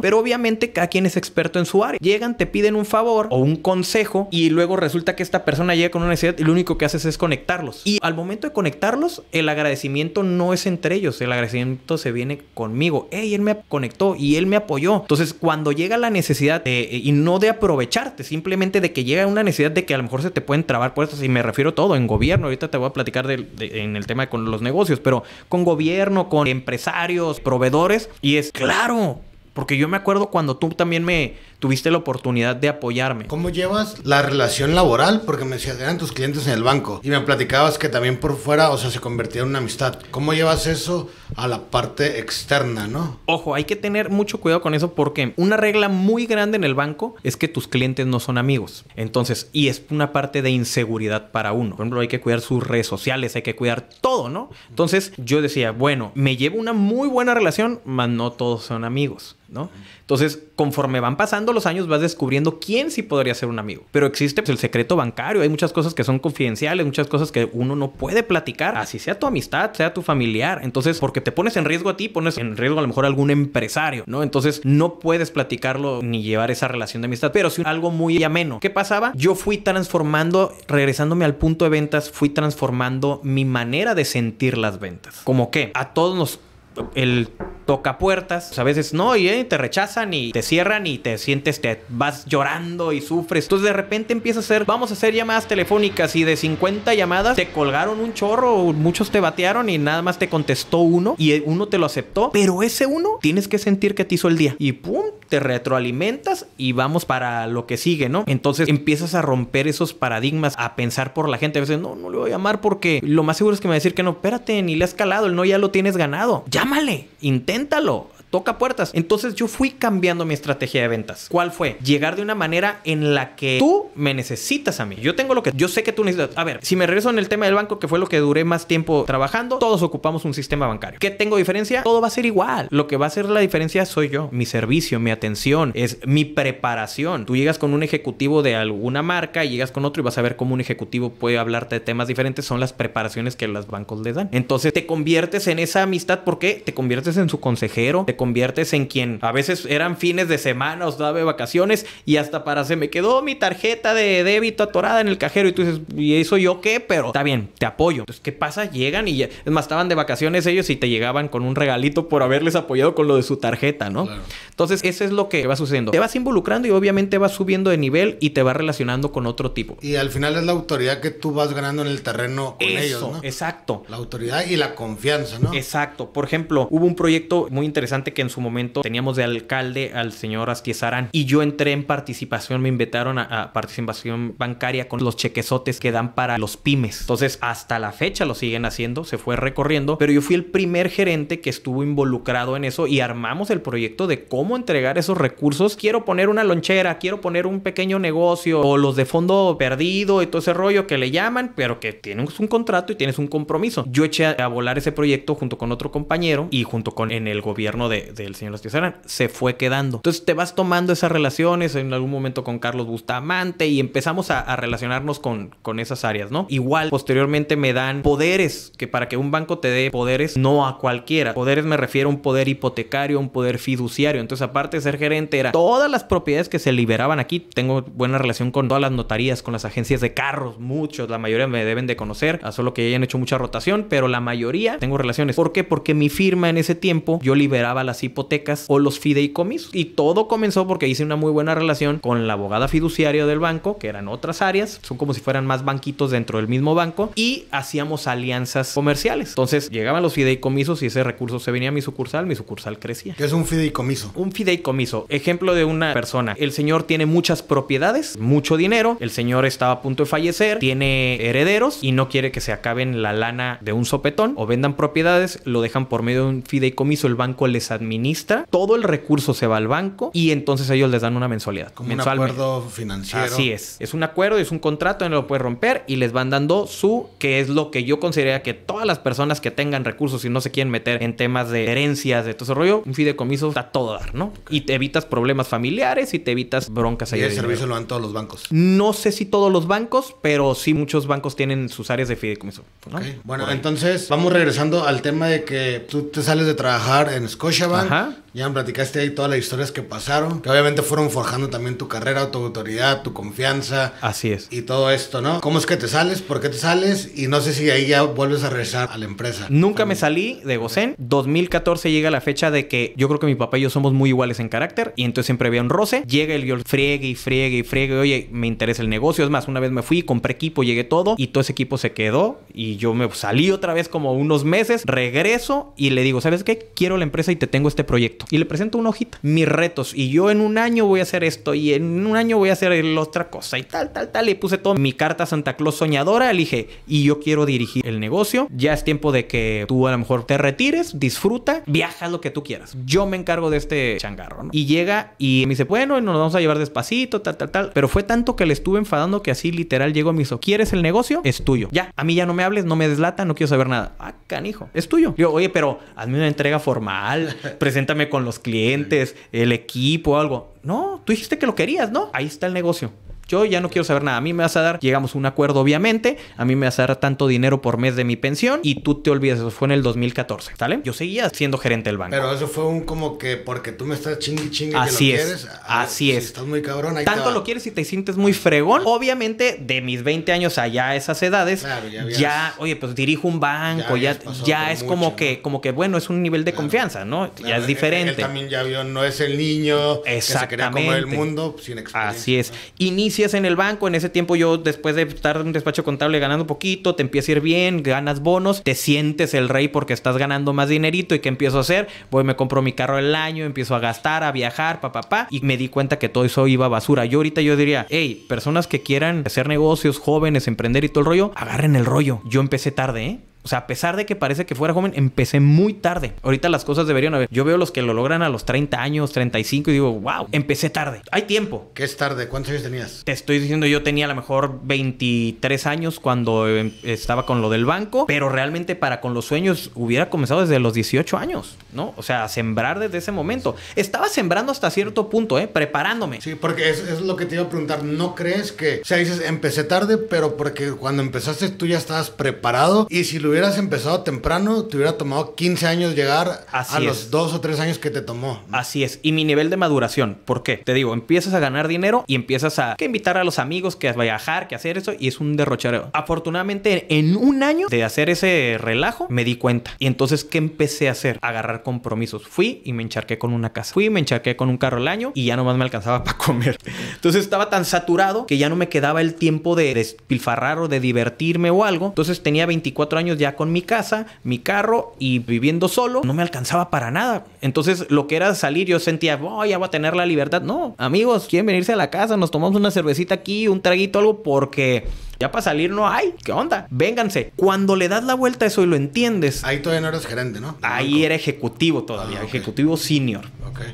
Pero obviamente cada quien experto en su área. Llegan, te piden un favor o un consejo y luego resulta que esta persona llega con una necesidad y lo único que haces es conectarlos. Y al momento de conectarlos, el agradecimiento no es entre ellos, el agradecimiento se viene conmigo. Hey, él me conectó y él me apoyó. Entonces, cuando llega la necesidad eh, y no de aprovecharte, simplemente de que llega una necesidad de que a lo mejor se te pueden trabar puestos, y me refiero todo en gobierno, ahorita te voy a platicar en el tema con los negocios, pero con gobierno, con empresarios, proveedores, y es claro, porque yo me acuerdo cuando tú también me tuviste la oportunidad de apoyarme. ¿Cómo llevas la relación laboral? Porque me decías, eran tus clientes en el banco. Y me platicabas que también por fuera, o sea, se convertía en una amistad. ¿Cómo llevas eso a la parte externa, no? Ojo, hay que tener mucho cuidado con eso porque una regla muy grande en el banco es que tus clientes no son amigos. Entonces, y es una parte de inseguridad para uno. Por ejemplo, hay que cuidar sus redes sociales, hay que cuidar todo, ¿no? Entonces, yo decía, bueno, me llevo una muy buena relación, mas no todos son amigos. ¿no? Entonces, conforme van pasando los años, vas descubriendo quién sí podría ser un amigo. Pero existe pues, el secreto bancario, hay muchas cosas que son confidenciales, muchas cosas que uno no puede platicar, así sea tu amistad, sea tu familiar. Entonces, porque te pones en riesgo a ti, pones en riesgo a lo mejor algún empresario, ¿no? Entonces, no puedes platicarlo ni llevar esa relación de amistad, pero si algo muy ameno. ¿Qué pasaba? Yo fui transformando, regresándome al punto de ventas, fui transformando mi manera de sentir las ventas. Como que a todos nos el toca puertas, pues, a veces no, y eh, te rechazan y te cierran y te sientes, te vas llorando y sufres. Entonces de repente empiezas a hacer vamos a hacer llamadas telefónicas y de 50 llamadas te colgaron un chorro, muchos te batearon y nada más te contestó uno y eh, uno te lo aceptó, pero ese uno tienes que sentir que te hizo el día y pum, te retroalimentas y vamos para lo que sigue, ¿no? Entonces empiezas a romper esos paradigmas, a pensar por la gente. A veces, no, no le voy a llamar porque lo más seguro es que me va a decir que no, espérate, ni le has calado, el no ya lo tienes ganado. Ya llámale, inténtalo, toca puertas. Entonces yo fui cambiando mi estrategia de ventas. ¿Cuál fue? Llegar de una manera en la que tú me necesitas a mí. Yo tengo lo que yo sé que tú necesitas. A ver, si me regreso en el tema del banco, que fue lo que duré más tiempo trabajando, todos ocupamos un sistema bancario. ¿Qué tengo diferencia? Todo va a ser igual. Lo que va a ser la diferencia soy yo, mi servicio, mi atención, es mi preparación. Tú llegas con un ejecutivo de alguna marca y llegas con otro y vas a ver cómo un ejecutivo puede hablarte de temas diferentes. Son las preparaciones que los bancos le dan. Entonces te conviertes en esa amistad porque te conviertes en su consejero, te conviertes en quien a veces eran fines de semana, o daba vacaciones y hasta para se me quedó mi tarjeta de débito atorada en el cajero y tú dices, ¿y eso yo qué? Pero está bien, te apoyo. Entonces, ¿qué pasa? Llegan y ya, es más, estaban de vacaciones ellos y te llegaban con un regalito por haberles apoyado con lo de su tarjeta, ¿no? Entonces, eso es lo que va sucediendo. Te vas involucrando y obviamente vas subiendo de nivel y te vas relacionando con otro tipo. Y al final es la autoridad que tú vas ganando en el terreno con ellos, ¿no? Exacto. La autoridad y la confianza, ¿no? Exacto. Por ejemplo, hubo un proyecto muy interesante que en su momento teníamos de alcalde al señor Astiezarán y yo entré en participación, me invitaron a, participación bancaria con los chequesotes que dan para los pymes. Entonces, hasta la fecha lo siguen haciendo, se fue recorriendo, pero yo fui el primer gerente que estuvo involucrado en eso y armamos el proyecto de cómo entregar esos recursos. Quiero poner una lonchera, quiero poner un pequeño negocio o los de fondo perdido y todo ese rollo que le llaman, pero que tienes un contrato y tienes un compromiso. Yo eché a volar ese proyecto junto con otro compañero y junto con en el gobierno de del Señor de se fue quedando. Entonces te vas tomando esas relaciones en algún momento con Carlos Bustamante y empezamos a, relacionarnos con, con esas áreas, ¿no? Igual, posteriormente me dan poderes, que para que un banco te dé poderes, no a cualquiera. Poderes me refiero a un poder hipotecario, un poder fiduciario. Entonces, aparte de ser gerente, era todas las propiedades que se liberaban aquí. Tengo buena relación con todas las notarías, con las agencias de carros, muchos, la mayoría me deben de conocer, a solo que hayan hecho mucha rotación, pero la mayoría tengo relaciones. ¿Por qué? Porque mi firma en ese tiempo yo liberaba las hipotecas o los fideicomisos. Y todo comenzó porque hice una muy buena relación con la abogada fiduciaria del banco, que eran otras áreas, son como si fueran más banquitos dentro del mismo banco, y hacíamos alianzas comerciales. Entonces llegaban los fideicomisos y ese recurso se venía a mi sucursal, mi sucursal crecía. ¿Qué es un fideicomiso? Un fideicomiso, ejemplo de una persona. El señor tiene muchas propiedades, mucho dinero, el señor estaba a punto de fallecer, tiene herederos y no quiere que se acaben la lana de un sopetón o vendan propiedades, lo dejan por medio de un fideicomiso, el banco les administra, todo el recurso se va al banco y entonces ellos les dan una mensualidad. Como un acuerdo financiero. Así es. Es un acuerdo, es un contrato, no lo puedes romper y les van dando su, que es lo que yo consideraría que todas las personas que tengan recursos y no se quieren meter en temas de herencias, de todo ese rollo, un fideicomiso está todo dar, ¿no? Y te evitas problemas familiares y te evitas broncas ahí. el servicio lo dan todos los bancos? No sé si todos los bancos, pero sí muchos bancos tienen sus áreas de fideicomiso. Bueno, entonces vamos regresando al tema de que tú te sales de trabajar en Escocia, Ajá. Ya me platicaste ahí todas las historias que pasaron, que obviamente fueron forjando también tu carrera, tu autoridad, tu confianza. Así es. Y todo esto, ¿no? ¿Cómo es que te sales? ¿Por qué te sales? Y no sé si ahí ya vuelves a regresar a la empresa. Nunca me salí de Gosen. 2014 llega la fecha de que yo creo que mi papá y yo somos muy iguales en carácter y entonces siempre había un roce. Llega el yo friegue y friegue y friegue. Oye, me interesa el negocio. Es más, una vez me fui, compré equipo, llegué todo y todo ese equipo se quedó y yo me salí otra vez como unos meses, regreso y le digo, ¿sabes qué? Quiero la empresa y te tengo este proyecto y le presento una hojita, mis retos, y yo en un año voy a hacer esto, y en un año voy a hacer la otra cosa, y tal, tal, tal, le puse todo mi carta Santa Claus soñadora, Le dije y yo quiero dirigir el negocio, ya es tiempo de que tú a lo mejor te retires, disfruta, viaja lo que tú quieras, yo me encargo de este changarro, Y llega y me dice, bueno, nos vamos a llevar despacito, tal, tal, tal, pero fue tanto que le estuve enfadando que así literal llegó y me hizo, ¿quieres el negocio? Es tuyo, ya, a mí ya no me hables, no me deslata, no quiero saber nada, ah, canijo, es tuyo. Yo, oye, pero mí una entrega formal, preséntame con con los clientes, el equipo, algo. No, tú dijiste que lo querías, ¿no? Ahí está el negocio. Yo ya no quiero saber nada. A mí me vas a dar, llegamos a un acuerdo, obviamente. A mí me vas a dar tanto dinero por mes de mi pensión y tú te olvidas. Eso fue en el 2014, ¿sale? Yo seguía siendo gerente del banco. Pero eso fue un como que porque tú me estás chingui chingue Así lo es. Quieres, ah, Así es. estás muy cabrón. Tanto lo quieres y te sientes muy fregón. Obviamente, de mis 20 años allá a esas edades, ya, oye, pues dirijo un banco, ya, ya, es como que, como que bueno, es un nivel de confianza, ¿no? ya es diferente. Él, también ya vio, no es el niño Exactamente. que se el mundo sin experiencia. Así es. Inicia en el banco, en ese tiempo yo después de estar en un despacho contable ganando poquito, te empieza a ir bien, ganas bonos, te sientes el rey porque estás ganando más dinerito y ¿qué empiezo a hacer? Voy, me compro mi carro el año, empiezo a gastar, a viajar, pa, pa, pa, y me di cuenta que todo eso iba a basura. Yo ahorita yo diría, hey, personas que quieran hacer negocios, jóvenes, emprender y todo el rollo, agarren el rollo. Yo empecé tarde, ¿eh? O sea, a pesar de que parece que fuera joven, empecé muy tarde. Ahorita las cosas deberían haber. Yo veo los que lo logran a los 30 años, 35 y digo, wow, empecé tarde. Hay tiempo. ¿Qué es tarde? ¿Cuántos años tenías? Te estoy diciendo, yo tenía a lo mejor 23 años cuando eh, estaba con lo del banco, pero realmente para con los sueños hubiera comenzado desde los 18 años, ¿no? O sea, sembrar desde ese momento. Estaba sembrando hasta cierto punto, ¿eh? Preparándome. Sí, porque es, es lo que te iba a preguntar. ¿No crees que, o sea, dices, empecé tarde, pero porque cuando empezaste tú ya estabas preparado y si lo hubieras empezado temprano, te hubiera tomado 15 años llegar a los 2 o 3 años que te tomó. Así es. Y mi nivel de maduración, ¿por qué? Te digo, empiezas a ganar dinero y empiezas a invitar a los amigos, que a viajar, que hacer eso, y es un derrochareo. Afortunadamente, en un año de hacer ese relajo, me di cuenta. Y entonces, ¿qué empecé a hacer? Agarrar compromisos. Fui y me encharqué con una casa. Fui y me encharqué con un carro al año y ya nomás me alcanzaba para comer. Entonces estaba tan saturado que ya no me quedaba el tiempo de despilfarrar o de divertirme o algo. Entonces tenía 24 años ya con mi casa, mi carro y viviendo solo, no me alcanzaba para nada. Entonces, lo que era salir, yo sentía, oh, ya va a tener la libertad. No, amigos, quieren venirse a la casa, nos tomamos una cervecita aquí, un traguito, algo, porque ya para salir no hay. ¿Qué onda? Vénganse. Cuando le das la vuelta a eso y lo entiendes. Ahí todavía no eres gerente, ¿no? Ahí era ejecutivo todavía, ah, ejecutivo senior.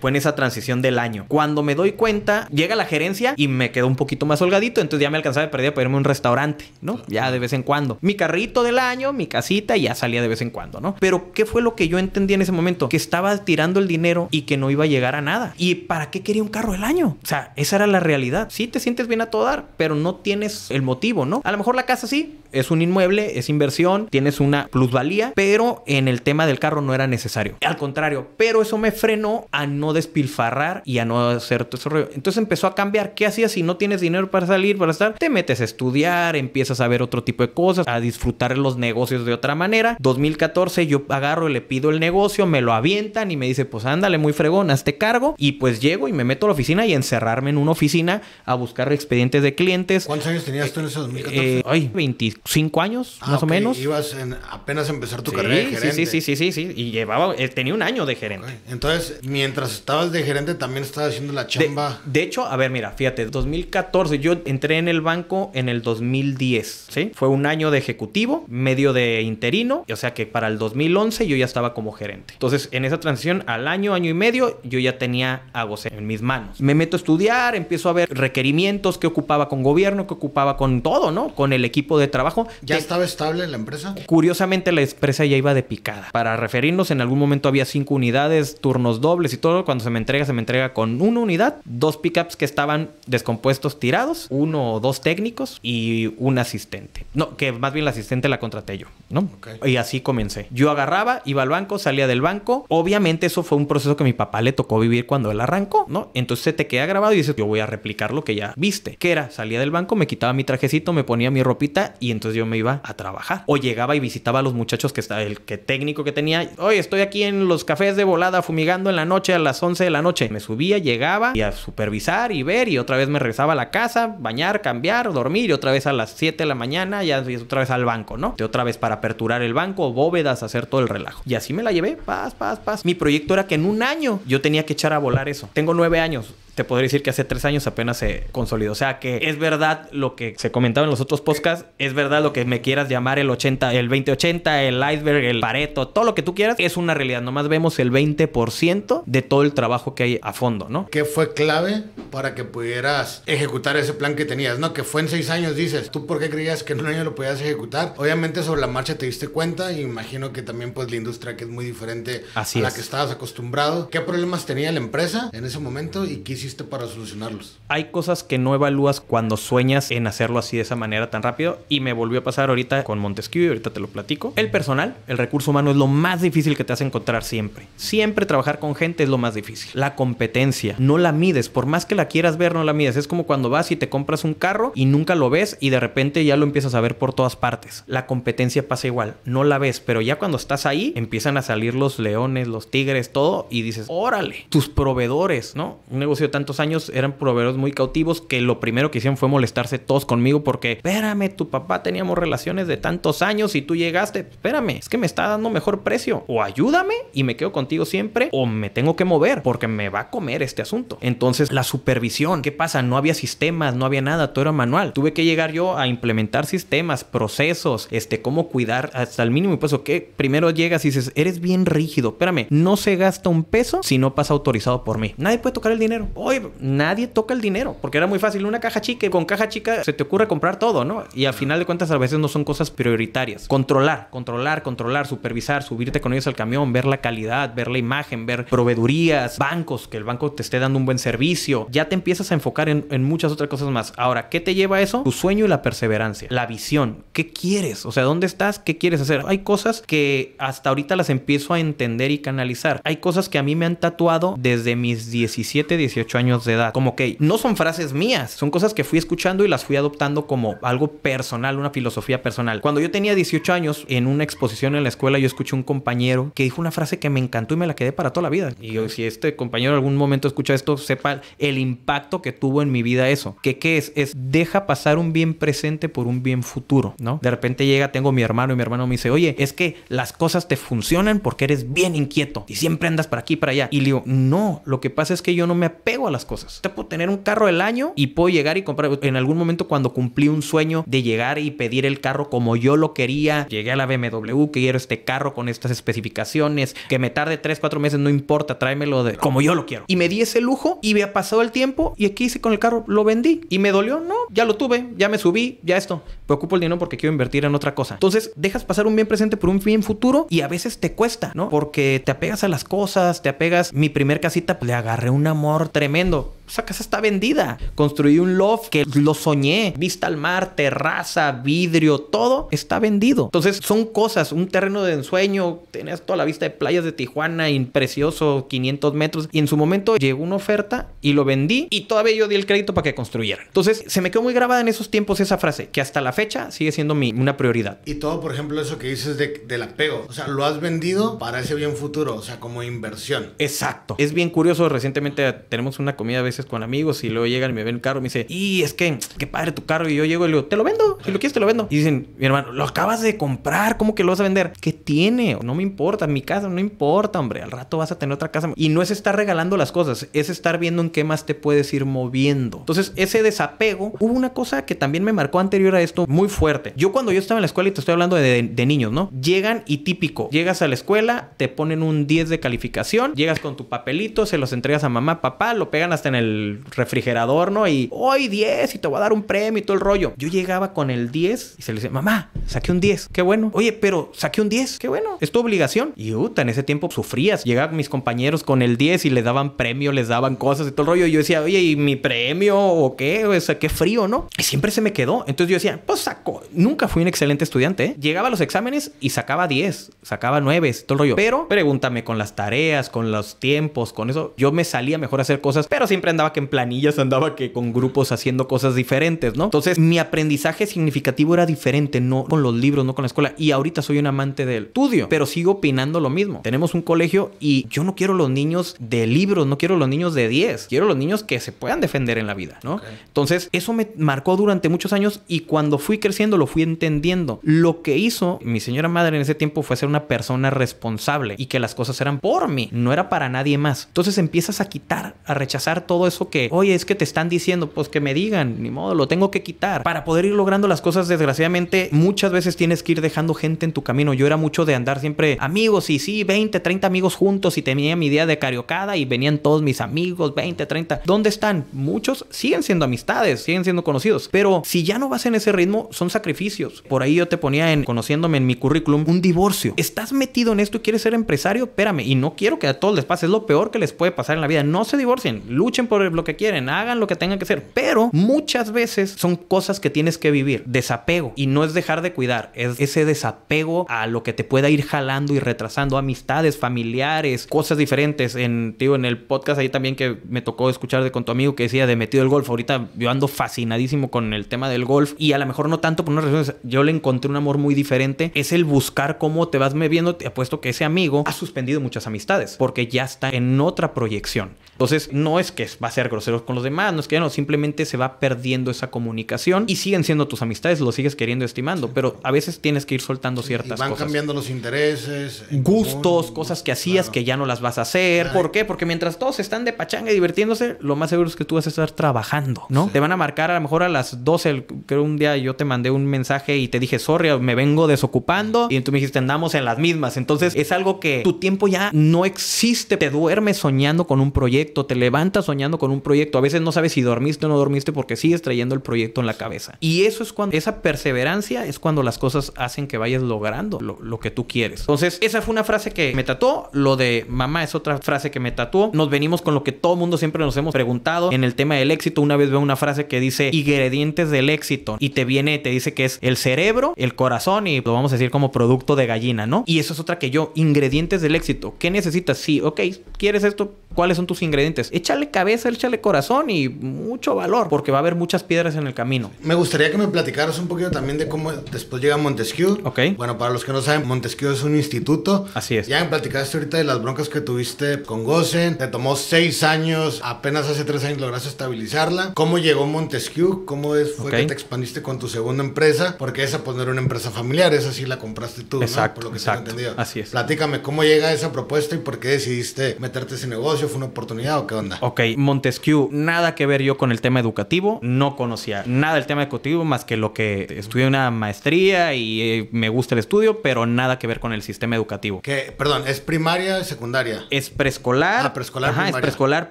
Fue en esa transición del año. Cuando me doy cuenta, llega la gerencia y me quedo un poquito más holgadito, entonces ya me alcanzaba de perder para irme un restaurante, ¿no? Ya de vez en cuando. Mi carrito del año, mi casita, ya salía de vez en cuando, ¿no? Pero ¿qué fue lo que yo entendí en ese momento? Que estaba tirando el dinero y que no iba a llegar a nada. ¿Y para qué quería un carro del año? O sea, esa era la realidad. Sí, te sientes bien a todo dar, pero no tienes el motivo, ¿no? A lo mejor la casa sí, es un inmueble, es inversión, tienes una plusvalía, pero en el tema del carro no era necesario. Al contrario, pero eso me frenó a no despilfarrar y a no hacer todo ese Entonces empezó a cambiar. ¿Qué hacías si no tienes dinero para salir, para estar? Te metes a estudiar, empiezas a ver otro tipo de cosas, a disfrutar los negocios de otra manera. 2014 yo agarro y le pido el negocio, me lo avientan y me dice, pues ándale, muy fregón, hazte cargo. Y pues llego y me meto a la oficina y encerrarme en una oficina a buscar expedientes de clientes. ¿Cuántos años tenías tú en ese 2014? Eh, ay, 24 cinco años, ah, más o menos. Ibas en, apenas a empezar tu carrera de gerente. Sí, sí, sí, sí, sí. Y llevaba, eh, tenía un año de gerente. Entonces, mientras estabas de gerente, también estabas haciendo la chamba. De, hecho, a ver, mira, fíjate, 2014, yo entré en el banco en el 2010, ¿sí? Fue un año de ejecutivo, medio de interino, o sea que para el 2011 yo ya estaba como gerente. Entonces, en esa transición al año, año y medio, yo ya tenía Agos en mis manos. Me meto a estudiar, empiezo a ver requerimientos que ocupaba con gobierno, que ocupaba con todo, ¿no? Con el equipo de trabajo ¿Ya estaba estable la empresa? Curiosamente, la empresa ya iba de picada. Para referirnos, en algún momento había cinco unidades, turnos dobles y todo. Cuando se me entrega, se me entrega con una unidad, dos pickups que estaban descompuestos tirados, uno o dos técnicos y un asistente. No, que más bien la asistente la contraté yo, ¿no? Y así comencé. Yo agarraba, iba al banco, salía del banco. Obviamente, eso fue un proceso que mi papá le tocó vivir cuando él arrancó, ¿no? Entonces se te queda grabado y dices, yo voy a replicar lo que ya viste. Que era, salía del banco, me quitaba mi trajecito, me ponía mi ropita y en entonces yo me iba a trabajar. O llegaba y visitaba a los muchachos que está el que técnico que tenía, hoy estoy aquí en los cafés de volada fumigando en la noche a las 11 de la noche. Me subía, llegaba y a supervisar y ver y otra vez me regresaba a la casa, bañar, cambiar, dormir y otra vez a las 7 de la mañana ya otra vez al banco, ¿no? De otra vez para aperturar el banco, bóvedas, hacer todo el relajo. Y así me la llevé, paz, paz, paz. Mi proyecto era que en un año yo tenía que echar a volar eso. Tengo nueve años te podría decir que hace tres años apenas se consolidó. O sea que es verdad lo que se comentaba en los otros podcasts, es verdad lo que me quieras llamar el 80, el 2080, el iceberg, el pareto, todo lo que tú quieras, es una realidad. Nomás vemos el 20% de todo el trabajo que hay a fondo, ¿no? ¿Qué fue clave para que pudieras ejecutar ese plan que tenías, no? Que fue en seis años, dices. ¿Tú por qué creías que en un año lo podías ejecutar? Obviamente sobre la marcha te diste cuenta y imagino que también pues la industria que es muy diferente a la que estabas acostumbrado. ¿Qué problemas tenía la empresa en ese momento y qué hiciste para solucionarlos? Hay cosas que no evalúas cuando sueñas en hacerlo así de esa manera tan rápido y me volvió a pasar ahorita con Montesquieu y ahorita te lo platico. El personal, el recurso humano es lo más difícil que te hace encontrar siempre. Siempre trabajar con gente es lo más difícil. La competencia, no la mides, por más que la quieras ver, no la mides. Es como cuando vas y te compras un carro y nunca lo ves y de repente ya lo empiezas a ver por todas partes. La competencia pasa igual, no la ves, pero ya cuando estás ahí empiezan a salir los leones, los tigres, todo y dices, órale, tus proveedores, ¿no? Un negocio tantos años eran proveedores muy cautivos que lo primero que hicieron fue molestarse todos conmigo porque, espérame, tu papá teníamos relaciones de tantos años y tú llegaste, espérame, es que me está dando mejor precio. O ayúdame y me quedo contigo siempre o me tengo que mover porque me va a comer este asunto. Entonces, la supervisión, ¿qué pasa? No había sistemas, no había nada, todo era manual. Tuve que llegar yo a implementar sistemas, procesos, este, cómo cuidar hasta el mínimo. Y pues, que primero llegas y dices, eres bien rígido, espérame, no se gasta un peso si no pasa autorizado por mí. Nadie puede tocar el dinero Hoy nadie toca el dinero, porque era muy fácil una caja chica con caja chica se te ocurre comprar todo, ¿no? Y al final de cuentas a veces no son cosas prioritarias. Controlar, controlar, controlar, supervisar, subirte con ellos al camión, ver la calidad, ver la imagen, ver proveedurías, bancos, que el banco te esté dando un buen servicio. Ya te empiezas a enfocar en, muchas otras cosas más. Ahora, ¿qué te lleva a eso? Tu sueño y la perseverancia, la visión. ¿Qué quieres? O sea, ¿dónde estás? ¿Qué quieres hacer? Hay cosas que hasta ahorita las empiezo a entender y canalizar. Hay cosas que a mí me han tatuado desde mis 17, 18 años de edad. Como que no son frases mías, son cosas que fui escuchando y las fui adoptando como algo personal, una filosofía personal. Cuando yo tenía 18 años, en una exposición en la escuela, yo escuché un compañero que dijo una frase que me encantó y me la quedé para toda la vida. Y yo, si este compañero en algún momento escucha esto, sepa el impacto que tuvo en mi vida eso. Que qué es? Es deja pasar un bien presente por un bien futuro, ¿no? De repente llega, tengo mi hermano y mi hermano me dice, oye, es que las cosas te funcionan porque eres bien inquieto y siempre andas para aquí, y para allá. Y le digo, no, lo que pasa es que yo no me apego a las cosas. Te puedo tener un carro El año y puedo llegar y comprar. En algún momento cuando cumplí un sueño de llegar y pedir el carro como yo lo quería, llegué a la BMW, Que quiero este carro con estas especificaciones, que me tarde 3, 4 meses, no importa, tráemelo de como yo lo quiero. Y me di ese lujo y me ha pasado el tiempo y aquí hice con el carro, lo vendí y me dolió, no, ya lo tuve, ya me subí, ya esto. Me ocupo el dinero porque quiero invertir en otra cosa. Entonces, dejas pasar un bien presente por un bien futuro y a veces te cuesta, ¿no? Porque te apegas a las cosas, te apegas. Mi primer casita, pues, le agarré un amor tremendo tremendo. Esa casa está vendida. Construí un loft que lo soñé. Vista al mar, terraza, vidrio, todo está vendido. Entonces son cosas, un terreno de ensueño, tenías toda la vista de playas de Tijuana, imprecioso, 500 metros. Y en su momento llegó una oferta y lo vendí y todavía yo di el crédito para que construyeran. Entonces se me quedó muy grabada en esos tiempos esa frase, que hasta la fecha sigue siendo mi, una prioridad. Y todo, por ejemplo, eso que dices de, del apego. O sea, lo has vendido para ese bien futuro, o sea, como inversión. Exacto. Es bien curioso, recientemente tenemos una comida a veces con amigos y luego llegan y me ven el carro y me dicen, y es que, qué padre tu carro. Y yo llego y le digo, te lo vendo, si lo quieres te lo vendo. Y dicen, mi hermano, lo acabas de comprar, ¿cómo que lo vas a vender? ¿Qué tiene? No me importa, mi casa no importa, hombre, al rato vas a tener otra casa. Y no es estar regalando las cosas, es estar viendo en qué más te puedes ir moviendo. Entonces, ese desapego, hubo una cosa que también me marcó anterior a esto muy fuerte. Yo cuando yo estaba en la escuela, y te estoy hablando de, niños, ¿no? Llegan y típico, llegas a la escuela, te ponen un 10 de calificación, llegas con tu papelito, se los entregas a mamá, papá, lo pegan hasta en el refrigerador, ¿no? Y hoy 10 y te voy a dar un premio y todo el rollo. Yo llegaba con el 10 y se le dice mamá, saqué un 10, qué bueno. Oye, pero saqué un 10, qué bueno, es tu obligación. Y ¡uta! en ese tiempo sufrías. Llegaban mis compañeros con el 10 y les daban premio, les daban cosas y todo el rollo. Y yo decía, oye, ¿y mi premio o qué? O sea, qué frío, ¿no? Y siempre se me quedó. Entonces yo decía, pues saco. Nunca fui un excelente estudiante. ¿eh? Llegaba a los exámenes y sacaba 10, sacaba 9, todo el rollo. Pero pregúntame con las tareas, con los tiempos, con eso. Yo me salía mejor a hacer cosas pero siempre andaba que en planillas, andaba que con grupos haciendo cosas diferentes, ¿no? Entonces mi aprendizaje significativo era diferente, no con los libros, no con la escuela. Y ahorita soy un amante del estudio, pero sigo opinando lo mismo. Tenemos un colegio y yo no quiero los niños de libros, no quiero los niños de 10, quiero los niños que se puedan defender en la vida, ¿no? Entonces eso me marcó durante muchos años y cuando fui creciendo lo fui entendiendo. Lo que hizo mi señora madre en ese tiempo fue ser una persona responsable y que las cosas eran por mí, no era para nadie más. Entonces empiezas a quitar, a rechazar todo eso que, oye, es que te están diciendo, pues que me digan, ni modo, lo tengo que quitar. Para poder ir logrando las cosas, desgraciadamente, muchas veces tienes que ir dejando gente en tu camino. Yo era mucho de andar siempre amigos y sí, 20, 30 amigos juntos y tenía mi día de cariocada y venían todos mis amigos, 20, 30. ¿Dónde están? Muchos siguen siendo amistades, siguen siendo conocidos, pero si ya no vas en ese ritmo, son sacrificios. Por ahí yo te ponía en, conociéndome en mi currículum, un divorcio. Estás metido en esto y quieres ser empresario, espérame, y no quiero que a todos les pase, es lo peor que les puede pasar en la vida. No se divorcien luchen por lo que quieren, hagan lo que tengan que hacer, pero muchas veces son cosas que tienes que vivir, desapego, y no es dejar de cuidar, es ese desapego a lo que te pueda ir jalando y retrasando, amistades, familiares, cosas diferentes. En, tío, en el podcast ahí también que me tocó escuchar de con tu amigo que decía de metido el golf, ahorita yo ando fascinadísimo con el tema del golf y a lo mejor no tanto por unas razones, yo le encontré un amor muy diferente, es el buscar cómo te vas moviendo, te apuesto que ese amigo ha suspendido muchas amistades porque ya está en otra proyección. Entonces, no es que va a ser grosero con los demás, no es que no, simplemente se va perdiendo esa comunicación y siguen siendo tus amistades, lo sigues queriendo estimando, pero a veces tienes que ir soltando ciertas cosas. van cambiando los intereses, gustos, cosas que hacías que ya no las vas a hacer. ¿Por qué? Porque mientras todos están de pachanga y divirtiéndose, lo más seguro es que tú vas a estar trabajando, ¿no? Te van a marcar a lo mejor a las 12, el, creo un día yo te mandé un mensaje y te dije, "Sorry, me vengo desocupando" y tú me dijiste, "Andamos en las mismas." Entonces, es algo que tu tiempo ya no existe, te duermes soñando con un proyecto te levantas soñando con un proyecto, a veces no sabes si dormiste o no dormiste porque sigues trayendo el proyecto en la cabeza. Y eso es cuando, esa perseverancia es cuando las cosas hacen que vayas logrando lo, que tú quieres. Entonces, esa fue una frase que me tatuó, lo de mamá es otra frase que me tatuó. Nos venimos con lo que todo mundo siempre nos hemos preguntado en el tema del éxito. Una vez veo una frase que dice ingredientes del éxito y te viene, te dice que es el cerebro, el corazón y lo vamos a decir como producto de gallina, ¿no? Y eso es otra que yo, ingredientes del éxito. ¿Qué necesitas? Sí, ok, ¿quieres esto? ¿Cuáles son tus ingredientes? ingredientes. Échale cabeza, échale corazón y mucho valor, porque va a haber muchas piedras en el camino. Me gustaría que me platicaras un poquito también de cómo después llega Montesquieu. Ok. Bueno, para los que no saben, Montesquieu es un instituto. Así es. Ya me platicaste ahorita de las broncas que tuviste con Gosen. Te tomó seis años, apenas hace tres años lograste estabilizarla. ¿Cómo llegó Montesquieu? ¿Cómo es, fue que te expandiste con tu segunda empresa? Porque esa pues no era una empresa familiar, esa sí la compraste tú, exacto, Por lo que se ha entendido. Así es. Platícame, ¿cómo llega esa propuesta y por qué decidiste meterte ese negocio? ¿Fue una oportunidad? qué onda? Ok, Montesquieu, nada que ver yo con el tema educativo, no conocía nada del tema educativo más que lo que estudié una maestría y eh, me gusta el estudio, pero nada que ver con el sistema educativo. Que, perdón, ¿es primaria o secundaria? Es preescolar. Ah, preescolar. Ajá, es preescolar,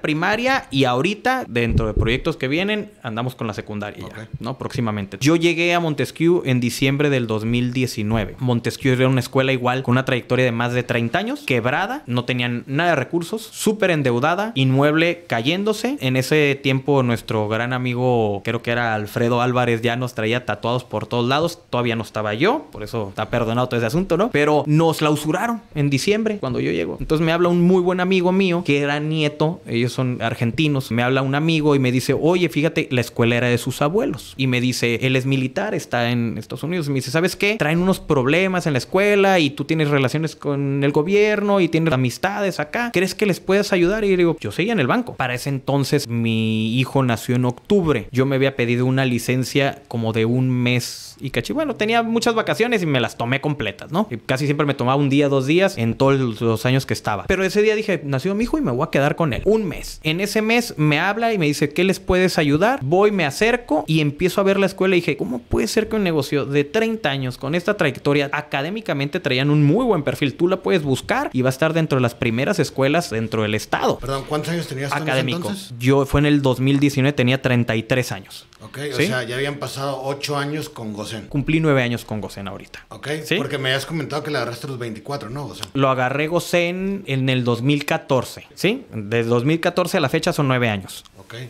primaria y ahorita, dentro de proyectos que vienen, andamos con la secundaria Ok... ¿no? Próximamente. Yo llegué a Montesquieu en diciembre del 2019. Montesquieu era una escuela igual con una trayectoria de más de 30 años, quebrada, no tenían nada de recursos, súper endeudada inmueble cayéndose. En ese tiempo nuestro gran amigo, creo que era Alfredo Álvarez, ya nos traía tatuados por todos lados. Todavía no estaba yo, por eso está perdonado todo ese asunto, ¿no? Pero nos usuraron en diciembre cuando yo llego. Entonces me habla un muy buen amigo mío que era nieto, ellos son argentinos. Me habla un amigo y me dice, oye, fíjate, la escuela era de sus abuelos. Y me dice, él es militar, está en Estados Unidos. me dice, ¿sabes qué? Traen unos problemas en la escuela y tú tienes relaciones con el gobierno y tienes amistades acá. ¿Crees que les puedas ayudar? Y yo digo, yo en el banco. Para ese entonces mi hijo nació en octubre. Yo me había pedido una licencia como de un mes y caché. Bueno, tenía muchas vacaciones y me las tomé completas, ¿no? casi siempre me tomaba un día, dos días en todos los años que estaba. Pero ese día dije, nació mi hijo y me voy a quedar con él. Un mes. En ese mes me habla y me dice, ¿qué les puedes ayudar? Voy, me acerco y empiezo a ver la escuela y dije, ¿cómo puede ser que un negocio de 30 años con esta trayectoria académicamente traían un muy buen perfil? Tú la puedes buscar y va a estar dentro de las primeras escuelas dentro del estado. Perdón, ¿cuánto ¿Cuántos años tenías académico. Yo fue en el 2019, tenía 33 años. Ok, o sea, ya habían pasado 8 años con Gosen. Cumplí 9 años con Gosen ahorita. Ok, ¿Sí? porque me habías comentado que le agarraste los 24, ¿no, Gosen? Lo agarré Gosen en el 2014, ¿sí? Desde 2014 a la fecha son 9 años.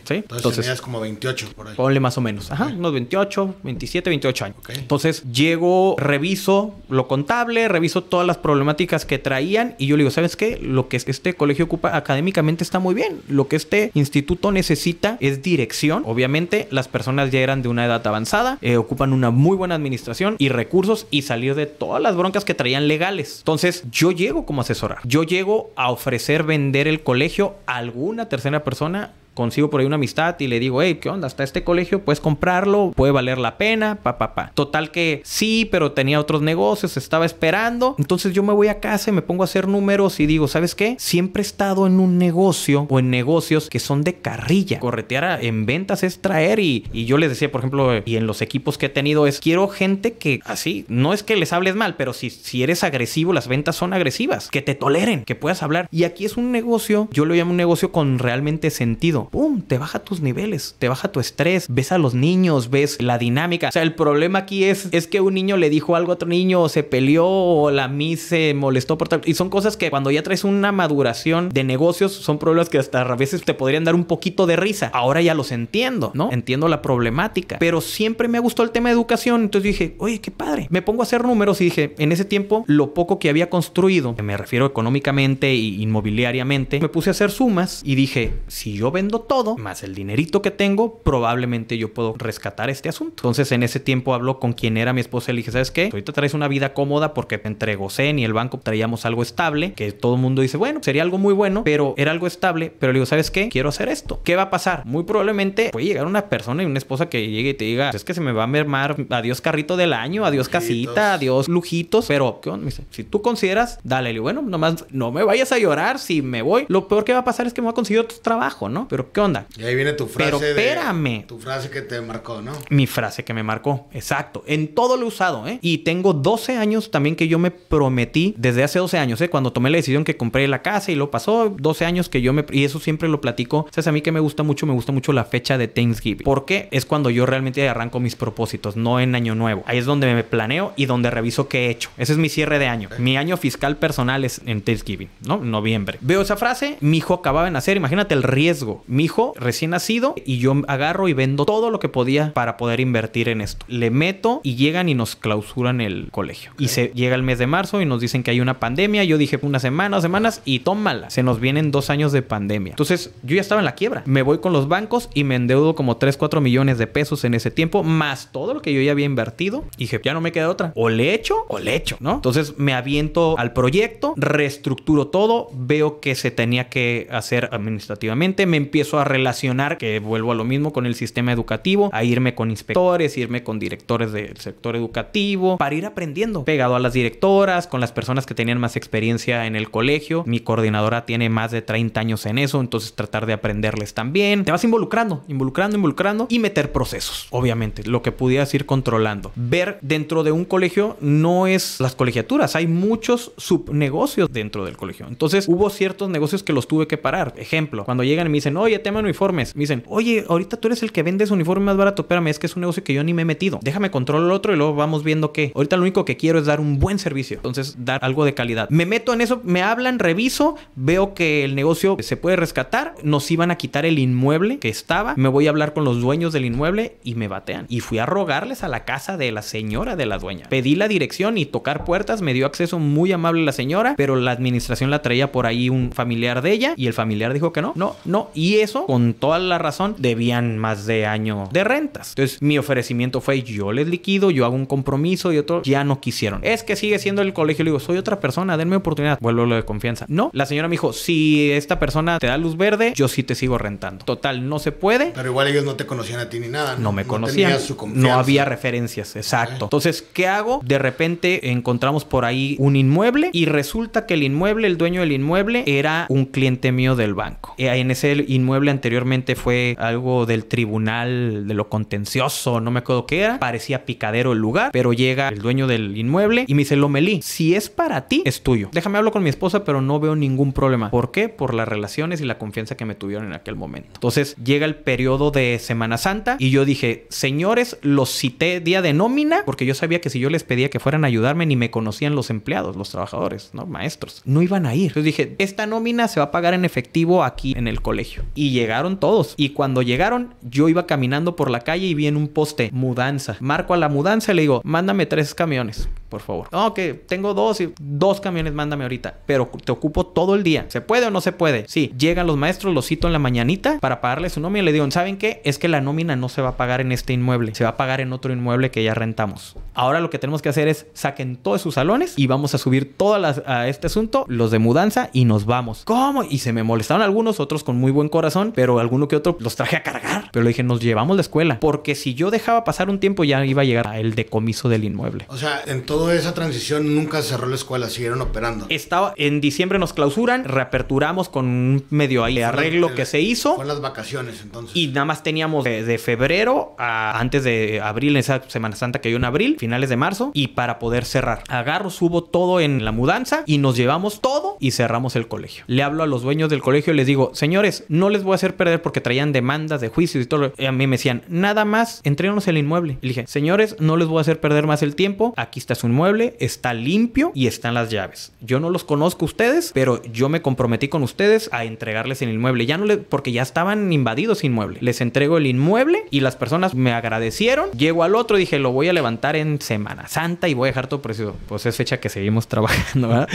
Entonces, tenías como 28 por ahí. Ponle más o menos. Ajá, unos 28, 27, 28 años. Entonces llego, reviso lo contable, reviso todas las problemáticas que traían y yo le digo, ¿sabes qué? Lo que este colegio ocupa académicamente está muy bien. Lo que este instituto necesita es dirección. Obviamente las personas ya eran de una edad avanzada, eh, ocupan una muy buena administración y recursos y salir de todas las broncas que traían legales. Entonces yo llego como asesorar. Yo llego a ofrecer vender el colegio a alguna tercera persona consigo por ahí una amistad y le digo, hey, ¿qué onda? hasta este colegio, puedes comprarlo, puede valer la pena, pa, pa, pa. Total que sí, pero tenía otros negocios, estaba esperando. Entonces yo me voy a casa y me pongo a hacer números y digo, ¿sabes qué? Siempre he estado en un negocio o en negocios que son de carrilla. Corretear en ventas es traer y, y yo les decía, por ejemplo, eh, y en los equipos que he tenido es, quiero gente que así, ah, no es que les hables mal, pero si, si eres agresivo, las ventas son agresivas, que te toleren, que puedas hablar. Y aquí es un negocio, yo lo llamo un negocio con realmente sentido. ¡pum!, te baja tus niveles, te baja tu estrés, ves a los niños, ves la dinámica. O sea, el problema aquí es, es que un niño le dijo algo a otro niño, o se peleó, o la mi se molestó por tal. Y son cosas que cuando ya traes una maduración de negocios, son problemas que hasta a veces te podrían dar un poquito de risa. Ahora ya los entiendo, ¿no? Entiendo la problemática. Pero siempre me gustó el tema de educación. Entonces dije, oye, qué padre. Me pongo a hacer números y dije, en ese tiempo, lo poco que había construido, me refiero económicamente e inmobiliariamente, me puse a hacer sumas y dije, si yo vendo todo, más el dinerito que tengo, probablemente yo puedo rescatar este asunto. Entonces en ese tiempo hablo con quien era mi esposa y le dije, ¿sabes qué? Ahorita traes una vida cómoda porque entre Gosen y el banco traíamos algo estable, que todo el mundo dice, bueno, sería algo muy bueno, pero era algo estable, pero le digo, ¿sabes qué? Quiero hacer esto. ¿Qué va a pasar? Muy probablemente puede llegar una persona y una esposa que llegue y te diga, es que se me va a mermar, adiós carrito del año, adiós casita, adiós lujitos, pero ¿qué onda? si tú consideras, dale, le digo, bueno, nomás no me vayas a llorar si me voy. Lo peor que va a pasar es que me va a conseguir otro trabajo, ¿no? Pero ¿qué onda? Y ahí viene tu frase. Pero espérame. tu frase que te marcó, ¿no? Mi frase que me marcó, exacto. En todo lo usado, ¿eh? Y tengo 12 años también que yo me prometí, desde hace 12 años, ¿eh? Cuando tomé la decisión que compré la casa y lo pasó, 12 años que yo me... Y eso siempre lo platico. ¿Sabes? A mí que me gusta mucho, me gusta mucho la fecha de Thanksgiving. Porque es cuando yo realmente arranco mis propósitos, no en Año Nuevo. Ahí es donde me planeo y donde reviso qué he hecho. Ese es mi cierre de año. Mi año fiscal personal es en Thanksgiving, ¿no? Noviembre. Veo esa frase, mi hijo acababa de nacer, imagínate el riesgo mi hijo recién nacido y yo agarro y vendo todo lo que podía para poder invertir en esto. Le meto y llegan y nos clausuran el colegio. Y se llega el mes de marzo y nos dicen que hay una pandemia. Yo dije unas semanas, semanas y tómala. Se nos vienen dos años de pandemia. Entonces yo ya estaba en la quiebra. Me voy con los bancos y me endeudo como 3, 4 millones de pesos en ese tiempo, más todo lo que yo ya había invertido. Y dije, ya no me queda otra. O le echo o le echo, ¿no? Entonces me aviento al proyecto, reestructuro todo, veo que se tenía que hacer administrativamente, me empiezo a relacionar, que vuelvo a lo mismo con el sistema educativo, a irme con inspectores, irme con directores del sector educativo, para ir aprendiendo, pegado a las directoras, con las personas que tenían más experiencia en el colegio. Mi coordinadora tiene más de 30 años en eso, entonces tratar de aprenderles también. Te vas involucrando, involucrando, involucrando y meter procesos, obviamente, lo que pudieras ir controlando. Ver dentro de un colegio no es las colegiaturas, hay muchos subnegocios dentro del colegio. Entonces hubo ciertos negocios que los tuve que parar. Ejemplo, cuando llegan y me dicen, oye, tema de uniformes. Me dicen, oye, ahorita tú eres el que vende ese uniforme más barato. Espérame, es que es un negocio que yo ni me he metido. Déjame controlar el otro y luego vamos viendo qué. Ahorita lo único que quiero es dar un buen servicio. Entonces, dar algo de calidad. Me meto en eso, me hablan, reviso, veo que el negocio se puede rescatar. Nos iban a quitar el inmueble que estaba. Me voy a hablar con los dueños del inmueble y me batean. Y fui a rogarles a la casa de la señora de la dueña. Pedí la dirección y tocar puertas. Me dio acceso muy amable la señora, pero la administración la traía por ahí un familiar de ella y el familiar dijo que no, no, no. Y eso, con toda la razón, debían más de año de rentas. Entonces, mi ofrecimiento fue: yo les liquido, yo hago un compromiso y otro. Ya no quisieron. Es que sigue siendo el colegio. Le digo, soy otra persona, denme oportunidad. Vuelvo a lo de confianza. No, la señora me dijo: si esta persona te da luz verde, yo sí te sigo rentando. Total, no se puede. Pero igual ellos no te conocían a ti ni nada. No, me conocían. No, su no había referencias, exacto. Entonces, ¿qué hago? De repente encontramos por ahí un inmueble y resulta que el inmueble, el dueño del inmueble, era un cliente mío del banco. Eh, en ese inmueble inmueble anteriormente fue algo del tribunal de lo contencioso, no me acuerdo qué era, parecía picadero el lugar, pero llega el dueño del inmueble y me dice, Lomelí, si es para ti, es tuyo. Déjame hablar con mi esposa, pero no veo ningún problema. ¿Por qué? Por las relaciones y la confianza que me tuvieron en aquel momento. Entonces llega el periodo de Semana Santa y yo dije, señores, los cité día de nómina porque yo sabía que si yo les pedía que fueran a ayudarme ni me conocían los empleados, los trabajadores, ¿no? Maestros. No iban a ir. Entonces dije, esta nómina se va a pagar en efectivo aquí en el colegio. Y llegaron todos. Y cuando llegaron, yo iba caminando por la calle y vi en un poste mudanza. Marco a la mudanza y le digo, mándame tres camiones por favor. No, tengo dos y dos camiones, mándame ahorita, pero te ocupo todo el día. ¿Se puede o no se puede? Sí, llegan los maestros, los cito en la mañanita para pagarle su nómina y le digo, ¿saben qué? Es que la nómina no se va a pagar en este inmueble, se va a pagar en otro inmueble que ya rentamos. Ahora lo que tenemos que hacer es saquen todos sus salones y vamos a subir todas a este asunto, los de mudanza y nos vamos. ¿Cómo? Y se me molestaron algunos, otros con muy buen corazón, pero alguno que otro los traje a cargar. Pero le dije, nos llevamos la escuela, porque si yo dejaba pasar un tiempo ya iba a llegar al decomiso del inmueble. O sea, en todo de esa transición nunca cerró la escuela, siguieron operando. Estaba en diciembre nos clausuran, reaperturamos con un medio ahí arreglo que se hizo. Con las vacaciones entonces. Y nada más teníamos de, febrero a antes de abril, en esa Semana Santa que hay un abril, finales de marzo, y para poder cerrar. Agarro, subo todo en la mudanza y nos llevamos todo y cerramos el colegio. Le hablo a los dueños del colegio y les digo, señores, no les voy a hacer perder porque traían demandas de juicios y todo. Y a mí me decían, nada más, entrenos el inmueble. Y dije, señores, no les voy a hacer perder más el tiempo. Aquí está su mueble, está limpio y están las llaves. Yo no los conozco ustedes, pero yo me comprometí con ustedes a entregarles el inmueble. Ya no le, porque ya estaban invadidos inmueble. Les entrego el inmueble y las personas me agradecieron. Llego al otro y dije, lo voy a levantar en Semana Santa y voy a dejar todo precioso. Pues es fecha que seguimos trabajando, ¿verdad?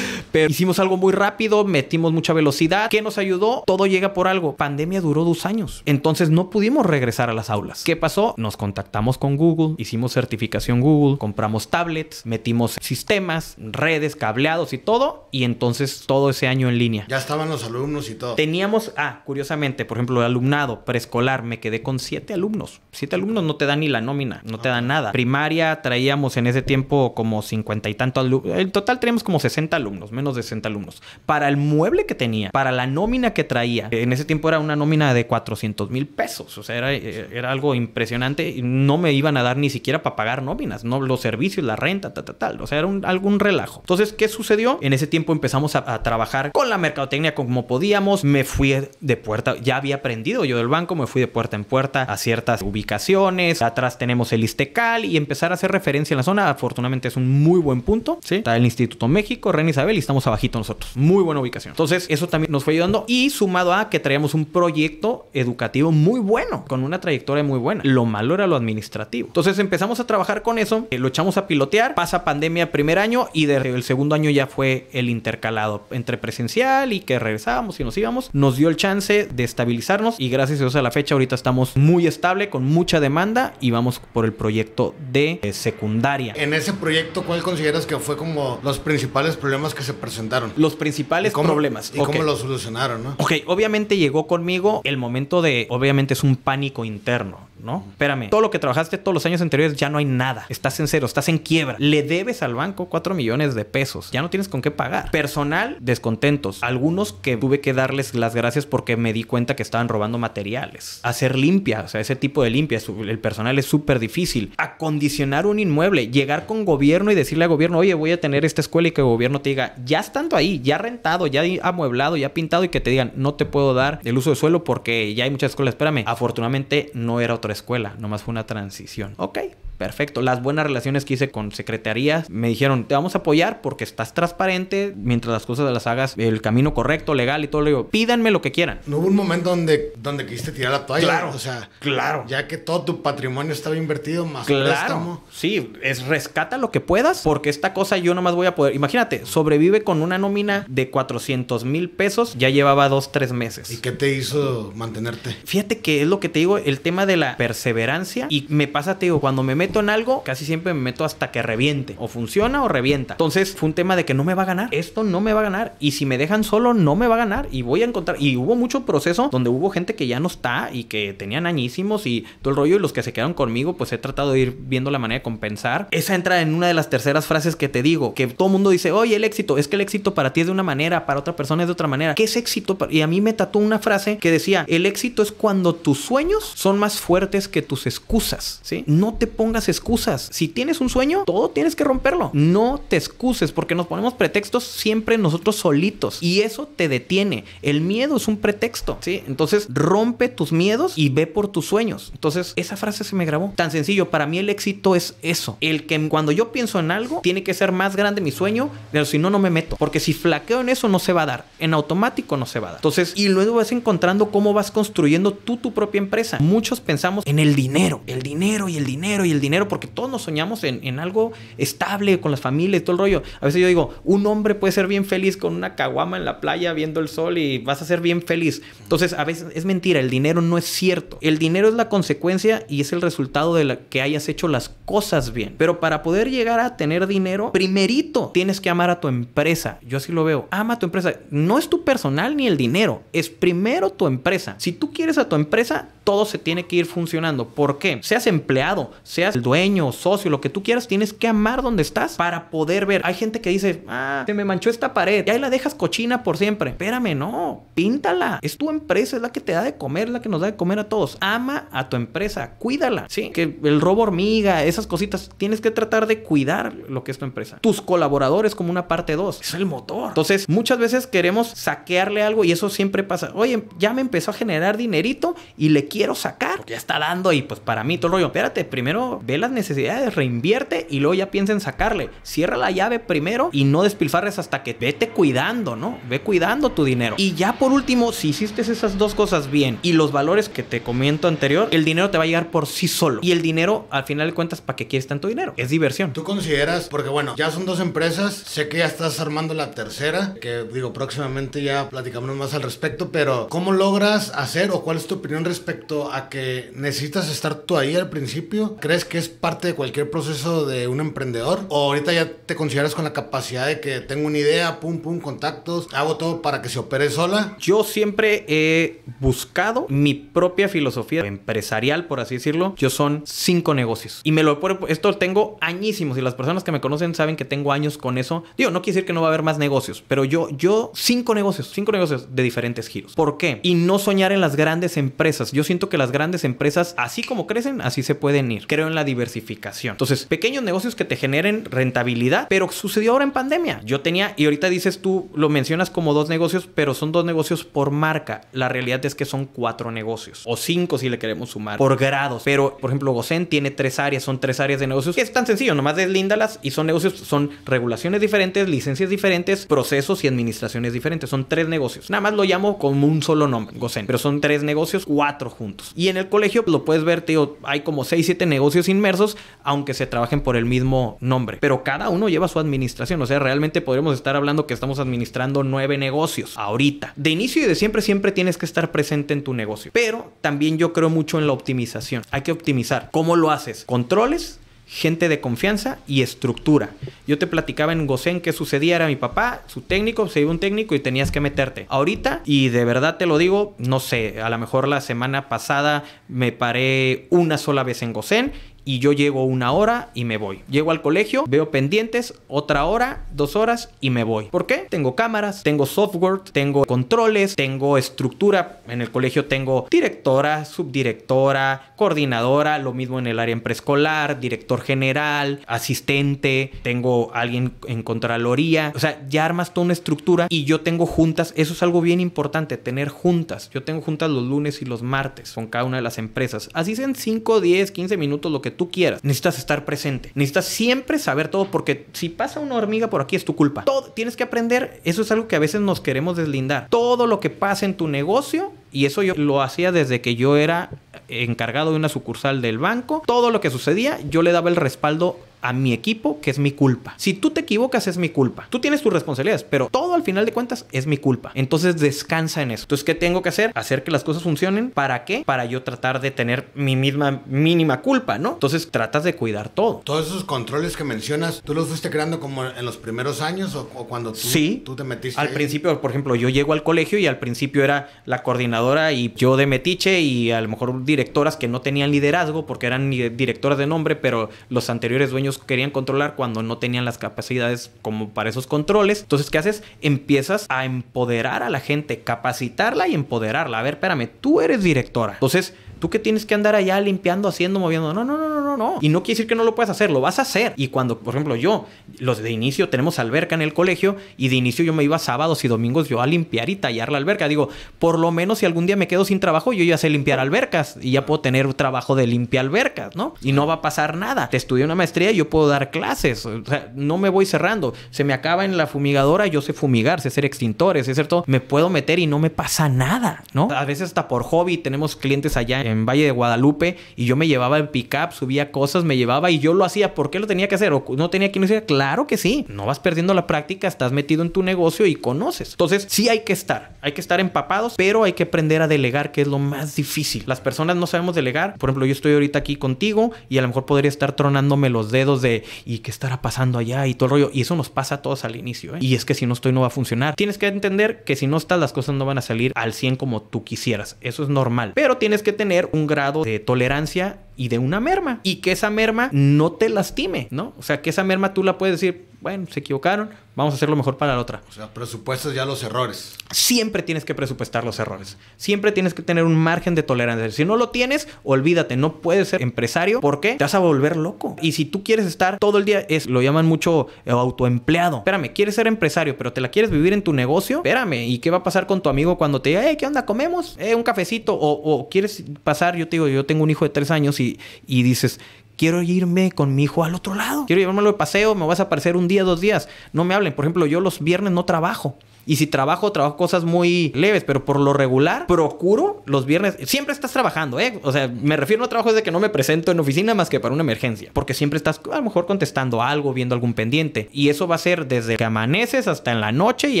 Pero hicimos algo muy rápido, metimos mucha velocidad. ¿Qué nos ayudó? Todo llega por algo. Pandemia duró dos años. Entonces no pudimos regresar a las aulas. ¿Qué pasó? Nos contactamos con Google, hicimos certificación Google, compramos tablets, metimos sistemas, redes, cableados y todo, y entonces todo ese año en línea. Ya estaban los alumnos y todo. Teníamos, ah, curiosamente, por ejemplo, el alumnado preescolar, me quedé con siete alumnos. Siete alumnos no te dan ni la nómina, no te dan nada. Primaria traíamos en ese tiempo como cincuenta y tantos alumnos. En total teníamos como 60 alumnos, menos de 60 alumnos. Para el mueble que tenía, para la nómina que traía, en ese tiempo era una nómina de 400 mil pesos. O sea, era, era algo impresionante. No me iban a dar ni siquiera para pagar nóminas, no los servicios, la renta, o sea, era algún relajo. Entonces, ¿qué sucedió? En ese tiempo empezamos a, trabajar con la mercadotecnia como podíamos. Me fui de puerta, ya había aprendido yo del banco, me fui de puerta en puerta a ciertas ubicaciones. Atrás tenemos el Istecal y empezar a hacer referencia en la zona. Afortunadamente es un muy buen punto. ¿sí? Está el Instituto México, René Isabel y estamos abajito nosotros. Muy buena ubicación. Entonces, eso también nos fue ayudando y sumado a que traíamos un proyecto educativo muy bueno, con una trayectoria muy buena. Lo malo era lo administrativo. Entonces empezamos a trabajar con eso, eh, lo echamos a pilotear pasa pandemia primer año y el el segundo año ya fue el intercalado entre presencial y que regresábamos y nos íbamos. Nos dio el chance de estabilizarnos y gracias a Dios a la fecha ahorita estamos muy estable con mucha demanda y vamos por el proyecto de eh, secundaria. En ese proyecto, ¿cuál consideras que fue como los principales problemas que se presentaron? Los principales problemas. ¿Y cómo los solucionaron? ¿no? Ok, obviamente llegó conmigo el momento de, obviamente es un pánico interno ¿no? Espérame, todo lo que trabajaste todos los años anteriores ya no hay nada. Estás en cero, estás en quiebra. Le debes al banco 4 millones de pesos. Ya no tienes con qué pagar. Personal, descontentos. Algunos que tuve que darles las gracias porque me di cuenta que estaban robando materiales. Hacer limpia, o sea, ese tipo de limpia. El personal es súper difícil. Acondicionar un inmueble, llegar con gobierno y decirle al gobierno, oye, voy a tener esta escuela y que el gobierno te diga, ya estando ahí, ya rentado, ya amueblado, ya pintado y que te digan, no te puedo dar el uso de suelo porque ya hay muchas escuelas. Espérame, afortunadamente no era otra escuela, nomás fue una transición. Ok, perfecto. Las buenas relaciones que hice con secretarías me dijeron, te vamos a apoyar porque estás transparente mientras las cosas las hagas el camino correcto, legal y todo. Le digo, pídanme lo que quieran. No hubo un momento donde, donde quisiste tirar la toalla. Claro, o sea, claro. Ya que todo tu patrimonio estaba invertido más claro, Sí, es rescata lo que puedas porque esta cosa yo nomás voy a poder. Imagínate, sobrevive con una nómina de 400 mil pesos, ya llevaba dos, tres meses. ¿Y qué te hizo mantenerte? Fíjate que es lo que te digo, el tema de la perseverancia y me pasa, te digo, cuando me meto en algo, casi siempre me meto hasta que reviente. O funciona o revienta. Entonces fue un tema de que no me va a ganar. Esto no me va a ganar. Y si me dejan solo, no me va a ganar. Y voy a encontrar. Y hubo mucho proceso donde hubo gente que ya no está y que tenían añísimos y todo el rollo. Y los que se quedaron conmigo, pues he tratado de ir viendo la manera de compensar. Esa entra en una de las terceras frases que te digo. Que todo el mundo dice, oye, el éxito. Es que el éxito para ti es de una manera, para otra persona es de otra manera. ¿Qué es éxito? Y a mí me tatuó una frase que decía, el éxito es cuando tus sueños son más fuertes que tus excusas. ¿Sí? No te pongas las excusas. Si tienes un sueño, todo tienes que romperlo. No te excuses porque nos ponemos pretextos siempre nosotros solitos y eso te detiene. El miedo es un pretexto, ¿sí? Entonces rompe tus miedos y ve por tus sueños. Entonces esa frase se me grabó. Tan sencillo, para mí el éxito es eso. El que cuando yo pienso en algo, tiene que ser más grande mi sueño, pero si no, no me meto. Porque si flaqueo en eso, no se va a dar. En automático no se va a dar. Entonces, y luego vas encontrando cómo vas construyendo tú tu propia empresa. Muchos pensamos en el dinero, el dinero y el dinero y el dinero dinero, porque todos nos soñamos en, algo estable, con las familias, todo el rollo. A veces yo digo, un hombre puede ser bien feliz con una caguama en la playa viendo el sol y vas a ser bien feliz. Entonces, a veces es mentira, el dinero no es cierto. El dinero es la consecuencia y es el resultado de que hayas hecho las cosas bien. Pero para poder llegar a tener dinero, primerito tienes que amar a tu empresa. Yo así lo veo. Ama a tu empresa. No es tu personal ni el dinero, es primero tu empresa. Si tú quieres a tu empresa, todo se tiene que ir funcionando. ¿Por qué? Seas empleado, seas el dueño, socio, lo que tú quieras, tienes que amar donde estás para poder ver. Hay gente que dice, ah, se me manchó esta pared y ahí la dejas cochina por siempre. Espérame, no, píntala. Es tu empresa, es la que te da de comer, es la que nos da de comer a todos. Ama a tu empresa, cuídala. Sí, que el robo hormiga, esas cositas, tienes que tratar de cuidar lo que es tu empresa. Tus colaboradores como una parte dos. es el motor. Entonces, muchas veces queremos saquearle algo y eso siempre pasa. Oye, ya me empezó a generar dinerito y le quiero sacar. ya está dando y pues para mí todo el rollo. Espérate, primero ve las necesidades, reinvierte y luego ya piensa en sacarle. Cierra la llave primero y no despilfarres hasta que vete cuidando, ¿no? Ve cuidando tu dinero. Y ya por último, si hiciste esas dos cosas bien y los valores que te comento anterior, el dinero te va a llegar por sí solo. Y el dinero, al final de cuentas, ¿para qué quieres tanto dinero? Es diversión. ¿Tú consideras, porque bueno, ya son dos empresas, sé que ya estás armando la tercera, que digo, próximamente ya platicamos más al respecto, pero ¿cómo logras hacer o cuál es tu opinión respecto a que necesitas estar tú ahí al principio? ¿Crees que es parte de cualquier proceso de un emprendedor? ¿O ahorita ya te consideras con la capacidad de que tengo una idea, pum, pum, contactos, hago todo para que se opere sola? Yo siempre he buscado mi propia filosofía empresarial, por así decirlo. Yo son cinco negocios. Y me lo esto tengo añísimos. Y las personas que me conocen saben que tengo años con eso. Digo, no quiere decir que no va a haber más negocios, pero yo, yo, cinco negocios, cinco negocios de diferentes giros. ¿Por qué? Y no soñar en las grandes empresas. Yo siento que las grandes empresas, así como crecen, así se pueden ir. Creo en la diversificación. Entonces, pequeños negocios que te generen rentabilidad, pero sucedió ahora en pandemia. Yo tenía, y ahorita dices tú, lo mencionas como dos negocios, pero son dos negocios por marca. La realidad es que son cuatro negocios, o cinco si le queremos sumar, por grados. Pero, por ejemplo, Gosen tiene tres áreas, son tres áreas de negocios. que Es tan sencillo, nomás deslíndalas y son negocios, son regulaciones diferentes, licencias diferentes, procesos y administraciones diferentes. Son tres negocios. Nada más lo llamo como un solo nombre, Gosen, pero son tres negocios, cuatro juntos. Y en el colegio pues, lo puedes ver, tío, hay como seis, siete negocios inmersos, aunque se trabajen por el mismo nombre. Pero cada uno lleva su administración, o sea, realmente podríamos estar hablando que estamos administrando nueve negocios ahorita. De inicio y de siempre, siempre tienes que estar presente en tu negocio. Pero también yo creo mucho en la optimización. Hay que optimizar. ¿Cómo lo haces? Controles, gente de confianza y estructura. Yo te platicaba en Gosen que sucedía, era mi papá, su técnico, se iba un técnico y tenías que meterte. Ahorita, y de verdad te lo digo, no sé, a lo mejor la semana pasada me paré una sola vez en Gosen y yo llego una hora y me voy. Llego al colegio, veo pendientes, otra hora, dos horas y me voy. ¿Por qué? Tengo cámaras, tengo software, tengo controles, tengo estructura. En el colegio tengo directora, subdirectora, coordinadora, lo mismo en el área preescolar, director general, asistente, tengo alguien en contraloría. O sea, ya armas toda una estructura y yo tengo juntas. Eso es algo bien importante, tener juntas. Yo tengo juntas los lunes y los martes con cada una de las empresas. Así sean 5, 10, 15 minutos lo que tú quieras. Necesitas estar presente. Necesitas siempre saber todo porque si pasa una hormiga por aquí es tu culpa. Todo, tienes que aprender. Eso es algo que a veces nos queremos deslindar. Todo lo que pasa en tu negocio y eso yo lo hacía desde que yo era encargado de una sucursal del banco. Todo lo que sucedía, yo le daba el respaldo a mi equipo que es mi culpa. Si tú te equivocas es mi culpa. Tú tienes tus responsabilidades, pero todo al final de cuentas es mi culpa. Entonces descansa en eso. Entonces, ¿qué tengo que hacer? Hacer que las cosas funcionen. ¿Para qué? Para yo tratar de tener mi misma mínima culpa, ¿no? Entonces tratas de cuidar todo. Todos esos controles que mencionas, ¿tú los fuiste creando como en los primeros años o, cuando tú, tú te metiste? Al principio, por ejemplo, yo llego al colegio y al principio era la coordinadora y yo de metiche y a lo mejor directoras que no tenían liderazgo porque eran directoras de nombre, pero los anteriores dueños querían controlar cuando no tenían las capacidades como para esos controles. Entonces, ¿qué haces? Empiezas a empoderar a la gente, capacitarla y empoderarla. A ver, espérame, tú eres directora. Entonces, Tú que tienes que andar allá limpiando, haciendo, moviendo. No, no, no, no, no, Y no quiere decir que no lo puedas hacer, lo vas a hacer. Y cuando, por ejemplo, yo, los de inicio tenemos alberca en el colegio y de inicio yo me iba sábados y domingos yo a limpiar y tallar la alberca. Digo, por lo menos si algún día me quedo sin trabajo, yo ya sé limpiar albercas y ya puedo tener trabajo de limpia albercas, ¿no? Y no va a pasar nada. Te estudié una maestría y yo puedo dar clases. O sea, no me voy cerrando. Se me acaba en la fumigadora, yo sé fumigar, sé ser extintores, es cierto. Me puedo meter y no me pasa nada, ¿no? A veces hasta por hobby tenemos clientes allá en Valle de Guadalupe y yo me llevaba en pickup, subía cosas, me llevaba y yo lo hacía. ¿Por qué lo tenía que hacer? ¿O no tenía que lo hiciera? Claro que sí. No vas perdiendo la práctica, estás metido en tu negocio y conoces. Entonces, sí hay que estar. Hay que estar empapados, pero hay que aprender a delegar, que es lo más difícil. Las personas no sabemos delegar. Por ejemplo, yo estoy ahorita aquí contigo y a lo mejor podría estar tronándome los dedos de y qué estará pasando allá y todo el rollo. Y eso nos pasa a todos al inicio. ¿eh? Y es que si no estoy, no va a funcionar. Tienes que entender que si no estás, las cosas no van a salir al 100 como tú quisieras. Eso es normal. Pero tienes que tener un grado de tolerancia y de una merma. Y que esa merma no te lastime, ¿no? O sea, que esa merma tú la puedes decir, bueno, se equivocaron, vamos a hacer lo mejor para la otra. O sea, presupuestas ya los errores. Siempre tienes que presupuestar los errores. Siempre tienes que tener un margen de tolerancia. Si no lo tienes, olvídate, no puedes ser empresario porque te vas a volver loco. Y si tú quieres estar todo el día, es lo llaman mucho eh, autoempleado. Espérame, quieres ser empresario, pero te la quieres vivir en tu negocio. Espérame, ¿y qué va a pasar con tu amigo cuando te diga, hey, ¿qué onda? ¿Comemos? Eh, un cafecito. O, o quieres pasar, yo te digo, yo tengo un hijo de tres años y y, dices, quiero irme con mi hijo al otro lado. Quiero llevármelo de paseo, me vas a aparecer un día, dos días. No me hablen. Por ejemplo, yo los viernes no trabajo. Y si trabajo, trabajo cosas muy leves, pero por lo regular procuro los viernes. Siempre estás trabajando, ¿eh? O sea, me refiero a trabajo de que no me presento en oficina más que para una emergencia, porque siempre estás a lo mejor contestando algo, viendo algún pendiente. Y eso va a ser desde que amaneces hasta en la noche y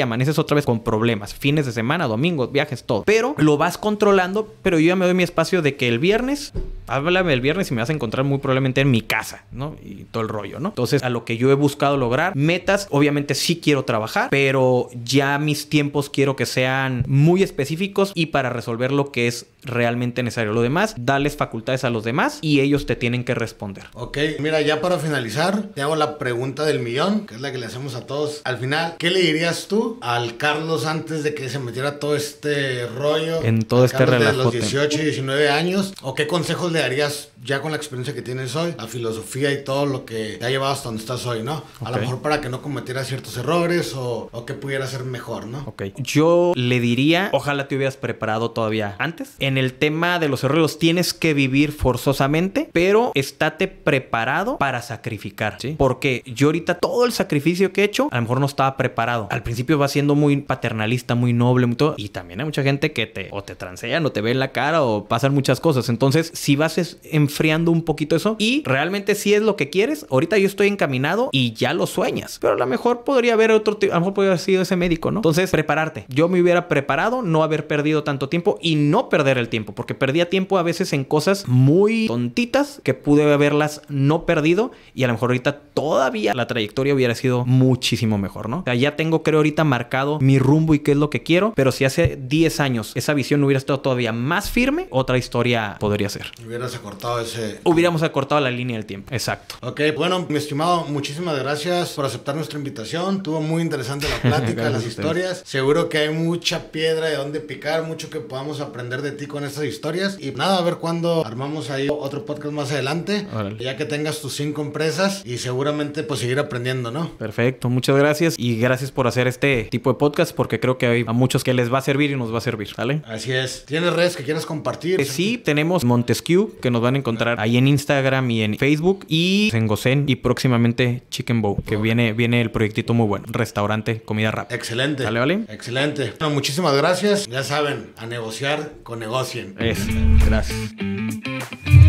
amaneces otra vez con problemas. Fines de semana, domingos, viajes, todo. Pero lo vas controlando, pero yo ya me doy mi espacio de que el viernes háblame el viernes y me vas a encontrar muy probablemente en mi casa, ¿no? Y todo el rollo, ¿no? Entonces, a lo que yo he buscado lograr, metas, obviamente sí quiero trabajar, pero ya mis tiempos quiero que sean muy específicos y para resolver lo que es realmente necesario. Lo demás, dales facultades a los demás y ellos te tienen que responder. Ok, mira, ya para finalizar, te hago la pregunta del millón, que es la que le hacemos a todos. Al final, ¿qué le dirías tú al Carlos antes de que se metiera todo este rollo? En todo este De los 18 y 19 años, ¿o qué consejos le darías ya con la experiencia que tienes hoy, la filosofía y todo lo que te ha llevado hasta donde estás hoy, ¿no? A lo mejor para que no cometieras ciertos errores o, que pudiera ser mejor, ¿no? Ok. Yo le diría, ojalá te hubieras preparado todavía antes. En el tema de los errores tienes que vivir forzosamente, pero estate preparado para sacrificar, ¿sí? Porque yo ahorita todo el sacrificio que he hecho, a lo mejor no estaba preparado. Al principio va siendo muy paternalista, muy noble, Y también hay mucha gente que te o te transean o te ve la cara o pasan muchas cosas. Entonces, si va haces enfriando un poquito eso y realmente si es lo que quieres. Ahorita yo estoy encaminado y ya lo sueñas, pero a lo mejor podría haber otro, a lo mejor podría haber sido ese médico, ¿no? Entonces, prepararte. Yo me hubiera preparado, no haber perdido tanto tiempo y no perder el tiempo, porque perdía tiempo a veces en cosas muy tontitas que pude haberlas no perdido y a lo mejor ahorita todavía la trayectoria hubiera sido muchísimo mejor, ¿no? ya tengo, creo, ahorita marcado mi rumbo y qué es lo que quiero, pero si hace 10 años esa visión no hubiera estado todavía más firme, otra historia podría ser hubieras acortado ese... Hubiéramos acortado la línea del tiempo, exacto. Ok, bueno, mi estimado, muchísimas gracias por aceptar nuestra invitación. Tuvo muy interesante la plática, las historias. Seguro que hay mucha piedra de donde picar, mucho que podamos aprender de ti con estas historias. Y nada, a ver cuándo armamos ahí otro podcast más adelante, ya que tengas tus cinco empresas y seguramente pues seguir aprendiendo, ¿no? Perfecto, muchas gracias y gracias por hacer este tipo de podcast porque creo que hay a muchos que les va a servir y nos va a servir, ¿vale? Así es. ¿Tienes redes que quieras compartir? Eh, sí, tenemos Montesquieu que nos van a encontrar ahí en Instagram y en Facebook y en Gosen y próximamente Chicken Bow, que viene, viene el proyectito muy bueno. Restaurante, comida rápida. Excelente. Excelente. Bueno, muchísimas gracias. Ya saben, a negociar con negocien. Es, este, gracias.